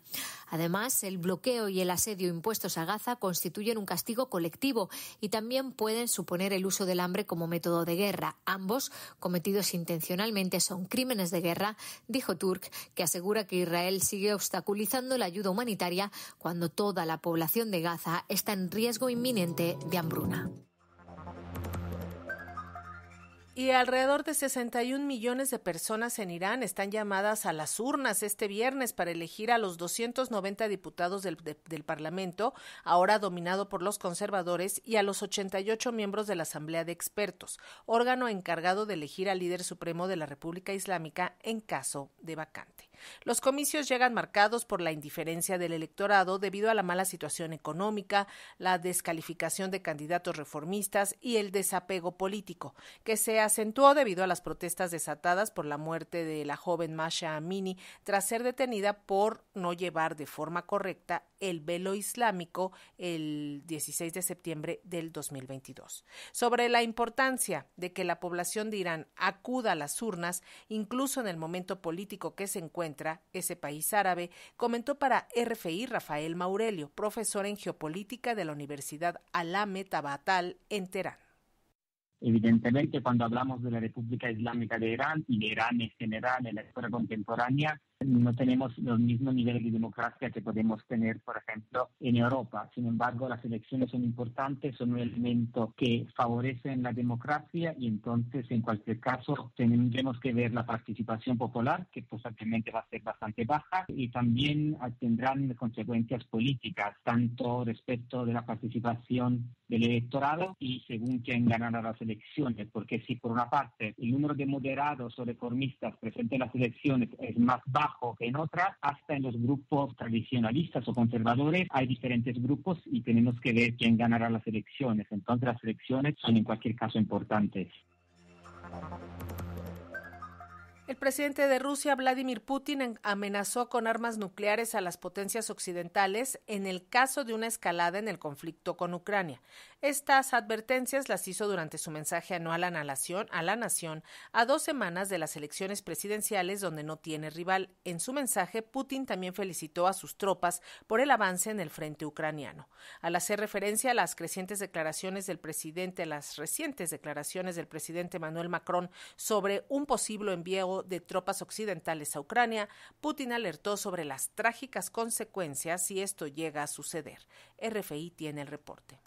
Además, el bloqueo y el asedio impuestos a Gaza constituyen un castigo colectivo y también pueden suponer el uso del hambre como método de guerra. Ambos, cometidos intencionalmente, son crímenes de guerra, dijo Turk, que asegura que Israel sigue obstaculizando la ayuda humanitaria cuando toda la población de Gaza está en riesgo inminente de hambruna. Y alrededor de 61 millones de personas en Irán están llamadas a las urnas este viernes para elegir a los 290 diputados del, Parlamento, ahora dominado por los conservadores, y a los 88 miembros de la Asamblea de Expertos, órgano encargado de elegir al líder supremo de la República Islámica en caso de vacante. Los comicios llegan marcados por la indiferencia del electorado debido a la mala situación económica, la descalificación de candidatos reformistas y el desapego político, que se acentuó debido a las protestas desatadas por la muerte de la joven Masha Amini tras ser detenida por no llevar de forma correcta el velo islámico el 16 de septiembre del 2022. Sobre la importancia de que la población de Irán acuda a las urnas, incluso en el momento político que se encuentra, ese país árabe, comentó para RFI Rafael Maurelio, profesor en geopolítica de la Universidad Alame Tabatal en Teherán. Evidentemente, cuando hablamos de la República Islámica de Irán y de Irán en general en la historia contemporánea, no tenemos los mismos niveles de democracia que podemos tener, por ejemplo, en Europa. Sin embargo, las elecciones son importantes, son un elemento que favorece la democracia y entonces, en cualquier caso, tendremos que ver la participación popular, que posiblemente va a ser bastante baja, y también tendrán consecuencias políticas, tanto respecto de la participación del electorado y según quién ganará las elecciones, porque si por una parte el número de moderados o reformistas presentes en las elecciones es más bajo, en otras, hasta en los grupos tradicionalistas o conservadores, hay diferentes grupos y tenemos que ver quién ganará las elecciones. Entonces las elecciones son en cualquier caso importantes. El presidente de Rusia, Vladimir Putin, amenazó con armas nucleares a las potencias occidentales en el caso de una escalada en el conflicto con Ucrania. Estas advertencias las hizo durante su mensaje anual a la nación, a, dos semanas de las elecciones presidenciales donde no tiene rival. En su mensaje, Putin también felicitó a sus tropas por el avance en el frente ucraniano. Al hacer referencia a las crecientes declaraciones del presidente, las recientes declaraciones del presidente Manuel Macron sobre un posible envío de tropas occidentales a Ucrania, Putin alertó sobre las trágicas consecuencias si esto llega a suceder. RFI tiene el reporte.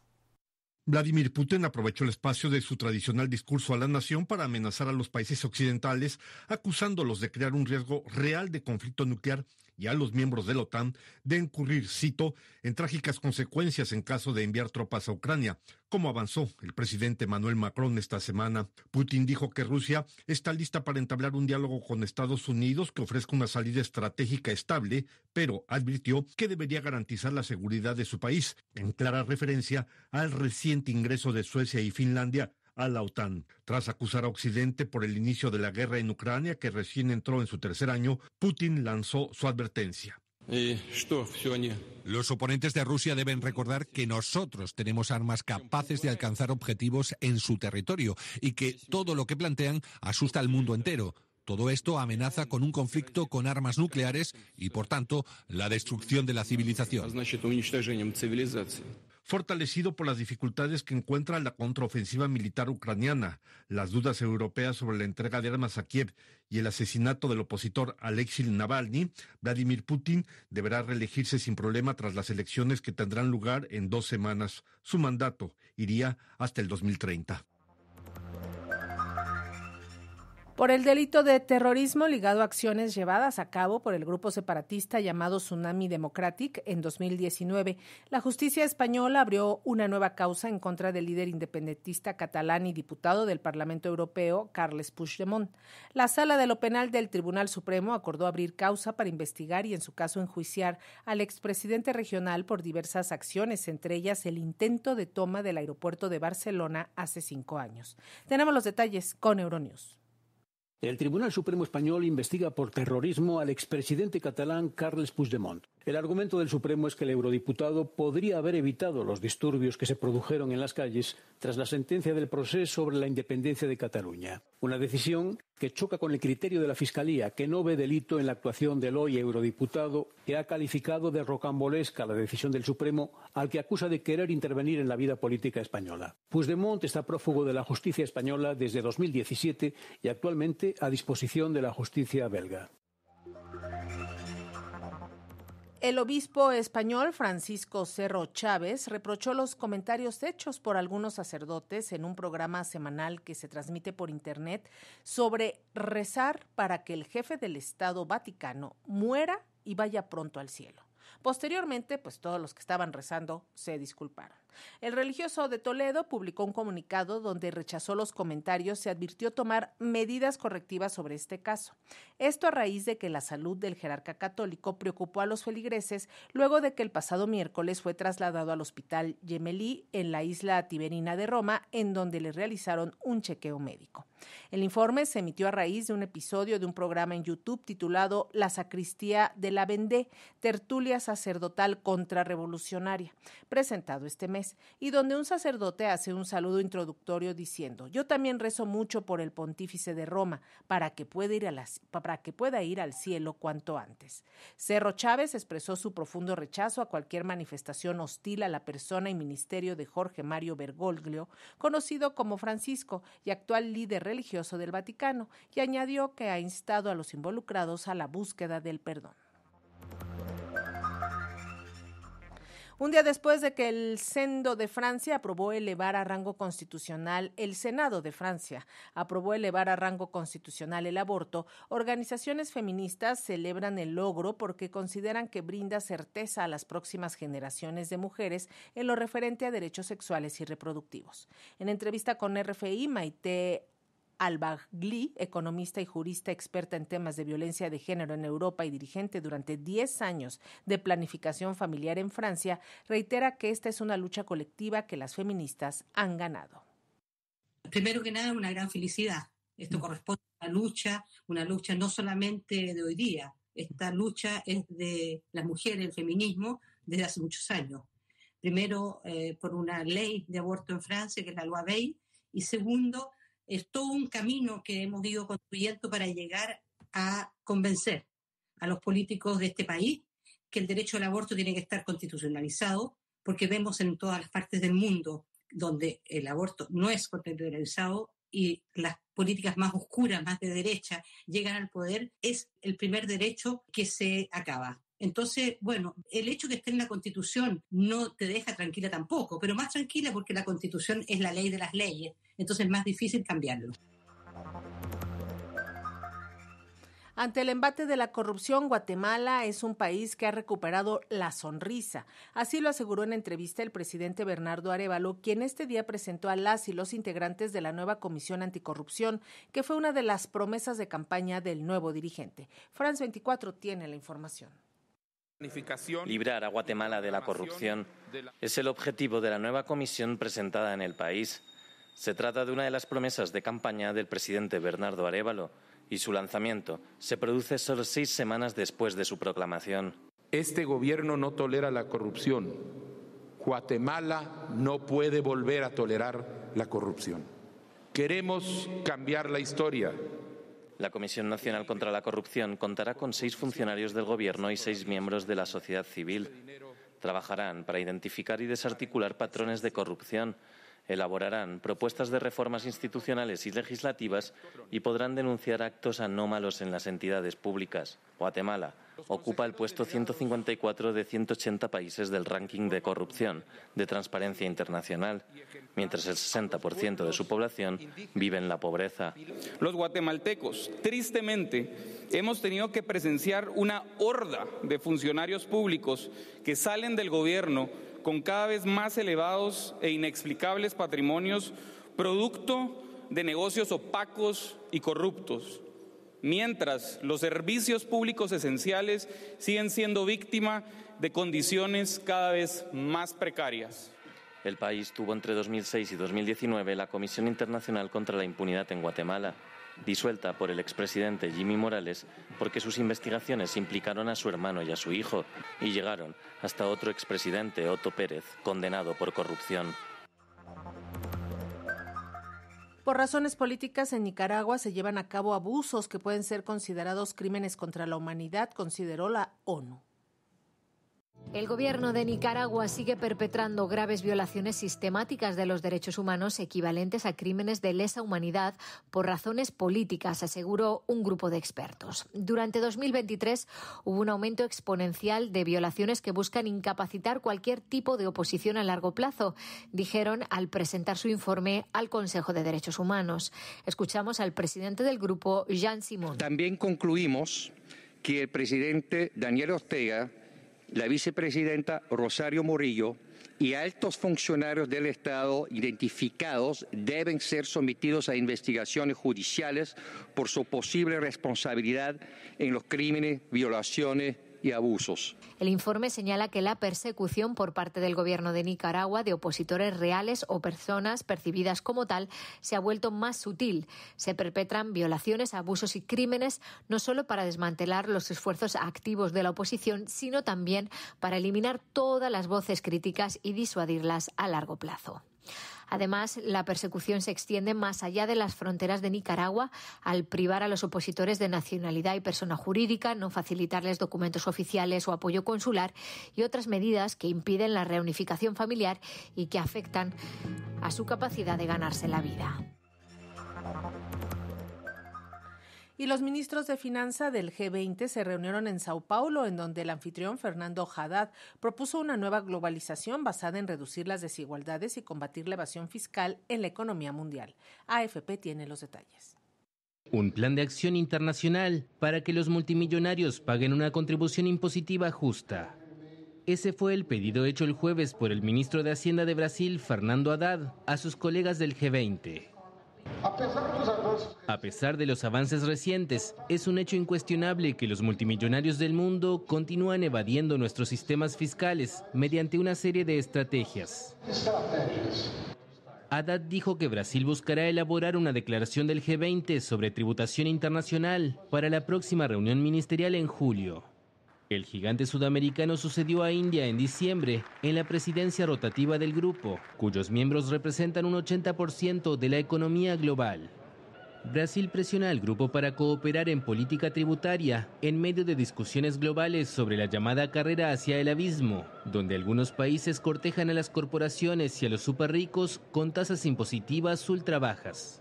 Vladimir Putin aprovechó el espacio de su tradicional discurso a la nación para amenazar a los países occidentales, acusándolos de crear un riesgo real de conflicto nuclear y a los miembros de la OTAN de incurrir, cito, en trágicas consecuencias en caso de enviar tropas a Ucrania. Como avanzó el presidente Manuel Macron esta semana, Putin dijo que Rusia está lista para entablar un diálogo con Estados Unidos que ofrezca una salida estratégica estable, pero advirtió que debería garantizar la seguridad de su país, en clara referencia al reciente ingreso de Suecia y Finlandia a la OTAN. Tras acusar a Occidente por el inicio de la guerra en Ucrania, que recién entró en su tercer año, Putin lanzó su advertencia. Los oponentes de Rusia deben recordar que nosotros tenemos armas capaces de alcanzar objetivos en su territorio y que todo lo que plantean asusta al mundo entero. Todo esto amenaza con un conflicto con armas nucleares y, por tanto, la destrucción de la civilización. Pues, fortalecido por las dificultades que encuentra la contraofensiva militar ucraniana, las dudas europeas sobre la entrega de armas a Kiev y el asesinato del opositor Alexei Navalny, Vladimir Putin deberá reelegirse sin problema tras las elecciones que tendrán lugar en dos semanas. Su mandato iría hasta el 2030 por el delito de terrorismo ligado a acciones llevadas a cabo por el grupo separatista llamado Tsunami Democratic en 2019. La justicia española abrió una nueva causa en contra del líder independentista catalán y diputado del Parlamento Europeo, Carles Puigdemont. La sala de lo penal del Tribunal Supremo acordó abrir causa para investigar y, en su caso, enjuiciar al expresidente regional por diversas acciones, entre ellas el intento de toma del aeropuerto de Barcelona hace cinco años. Tenemos los detalles con Euronews. El Tribunal Supremo Español investiga por terrorismo al expresidente catalán Carles Puigdemont. El argumento del Supremo es que el eurodiputado podría haber evitado los disturbios que se produjeron en las calles tras la sentencia del proceso sobre la independencia de Cataluña. Una decisión que choca con el criterio de la Fiscalía, que no ve delito en la actuación del hoy eurodiputado, que ha calificado de rocambolesca la decisión del Supremo, al que acusa de querer intervenir en la vida política española. Puigdemont está prófugo de la justicia española desde 2017 y actualmente a disposición de la justicia belga. El obispo español Francisco Cerro Chávez reprochó los comentarios hechos por algunos sacerdotes en un programa semanal que se transmite por Internet sobre rezar para que el jefe del Estado Vaticano muera y vaya pronto al cielo. Posteriormente, pues todos los que estaban rezando se disculparon. El religioso de Toledo publicó un comunicado donde rechazó los comentarios y advirtió tomar medidas correctivas sobre este caso. Esto a raíz de que la salud del jerarca católico preocupó a los feligreses luego de que el pasado miércoles fue trasladado al hospital Gemelí en la isla tiberina de Roma, en donde le realizaron un chequeo médico. El informe se emitió a raíz de un episodio de un programa en YouTube titulado La sacristía de la Vendée, tertulia sacerdotal contrarrevolucionaria, presentado este mes y donde un sacerdote hace un saludo introductorio diciendo, yo también rezo mucho por el pontífice de Roma, para que pueda ir, para que pueda ir al cielo cuanto antes. Cerro Chávez expresó su profundo rechazo a cualquier manifestación hostil a la persona y ministerio de Jorge Mario Bergoglio, conocido como Francisco y actual líder religioso del Vaticano, y añadió que ha instado a los involucrados a la búsqueda del perdón. Un día después de que el Sendo de Francia aprobó elevar a rango constitucional, el Senado de Francia aprobó elevar a rango constitucional el aborto, organizaciones feministas celebran el logro porque consideran que brinda certeza a las próximas generaciones de mujeres en lo referente a derechos sexuales y reproductivos. En entrevista con RFI, Maite Alba economista y jurista experta en temas de violencia de género en Europa y dirigente durante 10 años de planificación familiar en Francia, reitera que esta es una lucha colectiva que las feministas han ganado. Primero que nada, una gran felicidad. Esto corresponde a una lucha, una lucha no solamente de hoy día. Esta lucha es de las mujeres, el feminismo, desde hace muchos años. Primero, eh, por una ley de aborto en Francia, que es la Loi Veil, y segundo, es todo un camino que hemos ido construyendo para llegar a convencer a los políticos de este país que el derecho al aborto tiene que estar constitucionalizado, porque vemos en todas las partes del mundo donde el aborto no es constitucionalizado y las políticas más oscuras, más de derecha, llegan al poder, es el primer derecho que se acaba. Entonces, bueno, el hecho que esté en la Constitución no te deja tranquila tampoco, pero más tranquila porque la Constitución es la ley de las leyes, entonces es más difícil cambiarlo. Ante el embate de la corrupción, Guatemala es un país que ha recuperado la sonrisa. Así lo aseguró en entrevista el presidente Bernardo Arevalo, quien este día presentó a las y los integrantes de la nueva Comisión Anticorrupción, que fue una de las promesas de campaña del nuevo dirigente. France 24 tiene la información. Librar a Guatemala de la corrupción es el objetivo de la nueva comisión presentada en el país. Se trata de una de las promesas de campaña del presidente Bernardo Arevalo y su lanzamiento se produce solo seis semanas después de su proclamación. Este gobierno no tolera la corrupción. Guatemala no puede volver a tolerar la corrupción. Queremos cambiar la historia. La Comisión Nacional contra la Corrupción contará con seis funcionarios del Gobierno y seis miembros de la sociedad civil. Trabajarán para identificar y desarticular patrones de corrupción, elaborarán propuestas de reformas institucionales y legislativas y podrán denunciar actos anómalos en las entidades públicas. Guatemala ocupa el puesto 154 de 180 países del ranking de corrupción de Transparencia Internacional, mientras el 60% de su población vive en la pobreza. Los guatemaltecos, tristemente, hemos tenido que presenciar una horda de funcionarios públicos que salen del gobierno con cada vez más elevados e inexplicables patrimonios, producto de negocios opacos y corruptos, mientras los servicios públicos esenciales siguen siendo víctima de condiciones cada vez más precarias. El país tuvo entre 2006 y 2019 la Comisión Internacional contra la Impunidad en Guatemala, disuelta por el expresidente Jimmy Morales porque sus investigaciones implicaron a su hermano y a su hijo y llegaron hasta otro expresidente, Otto Pérez, condenado por corrupción. Por razones políticas en Nicaragua se llevan a cabo abusos que pueden ser considerados crímenes contra la humanidad, consideró la ONU. El gobierno de Nicaragua sigue perpetrando graves violaciones sistemáticas de los derechos humanos equivalentes a crímenes de lesa humanidad por razones políticas, aseguró un grupo de expertos. Durante 2023 hubo un aumento exponencial de violaciones que buscan incapacitar cualquier tipo de oposición a largo plazo, dijeron al presentar su informe al Consejo de Derechos Humanos. Escuchamos al presidente del grupo, Jean Simon. También concluimos que el presidente Daniel Ortega la vicepresidenta Rosario Murillo y altos funcionarios del Estado identificados deben ser sometidos a investigaciones judiciales por su posible responsabilidad en los crímenes, violaciones el informe señala que la persecución por parte del gobierno de Nicaragua de opositores reales o personas percibidas como tal se ha vuelto más sutil. Se perpetran violaciones, abusos y crímenes no solo para desmantelar los esfuerzos activos de la oposición, sino también para eliminar todas las voces críticas y disuadirlas a largo plazo. Además, la persecución se extiende más allá de las fronteras de Nicaragua al privar a los opositores de nacionalidad y persona jurídica, no facilitarles documentos oficiales o apoyo consular y otras medidas que impiden la reunificación familiar y que afectan a su capacidad de ganarse la vida y los ministros de Finanza del G20 se reunieron en Sao Paulo, en donde el anfitrión Fernando Haddad propuso una nueva globalización basada en reducir las desigualdades y combatir la evasión fiscal en la economía mundial. AFP tiene los detalles. Un plan de acción internacional para que los multimillonarios paguen una contribución impositiva justa. Ese fue el pedido hecho el jueves por el ministro de Hacienda de Brasil, Fernando Haddad, a sus colegas del G20. A pesar de los avances recientes, es un hecho incuestionable que los multimillonarios del mundo continúan evadiendo nuestros sistemas fiscales mediante una serie de estrategias. Haddad dijo que Brasil buscará elaborar una declaración del G20 sobre tributación internacional para la próxima reunión ministerial en julio. El gigante sudamericano sucedió a India en diciembre en la presidencia rotativa del grupo, cuyos miembros representan un 80% de la economía global. Brasil presiona al grupo para cooperar en política tributaria en medio de discusiones globales sobre la llamada carrera hacia el abismo, donde algunos países cortejan a las corporaciones y a los superricos con tasas impositivas ultra bajas.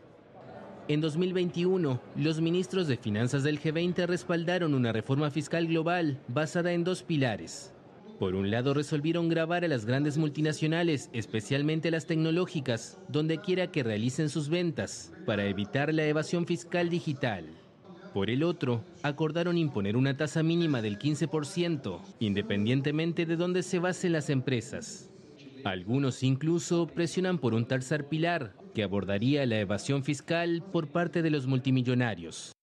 En 2021, los ministros de Finanzas del G20 respaldaron una reforma fiscal global basada en dos pilares. Por un lado, resolvieron grabar a las grandes multinacionales, especialmente las tecnológicas, donde quiera que realicen sus ventas, para evitar la evasión fiscal digital. Por el otro, acordaron imponer una tasa mínima del 15%, independientemente de dónde se basen las empresas. Algunos incluso presionan por un tercer pilar que abordaría la evasión fiscal por parte de los multimillonarios.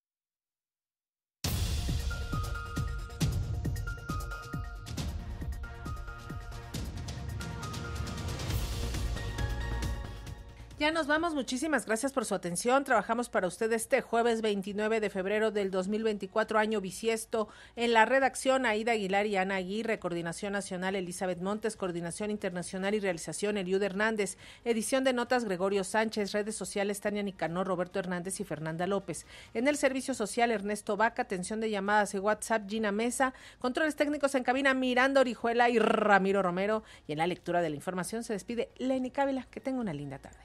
Ya nos vamos, muchísimas gracias por su atención. Trabajamos para usted este jueves 29 de febrero del 2024, año bisiesto. En la redacción, Aida Aguilar y Ana Aguirre, Coordinación Nacional Elizabeth Montes, Coordinación Internacional y Realización Eliud Hernández, edición de notas Gregorio Sánchez, redes sociales Tania Nicanor, Roberto Hernández y Fernanda López. En el servicio social, Ernesto Vaca, atención de llamadas y WhatsApp, Gina Mesa, controles técnicos en cabina, Miranda Orijuela y Ramiro Romero. Y en la lectura de la información se despide Leni Cávila. Que tenga una linda tarde.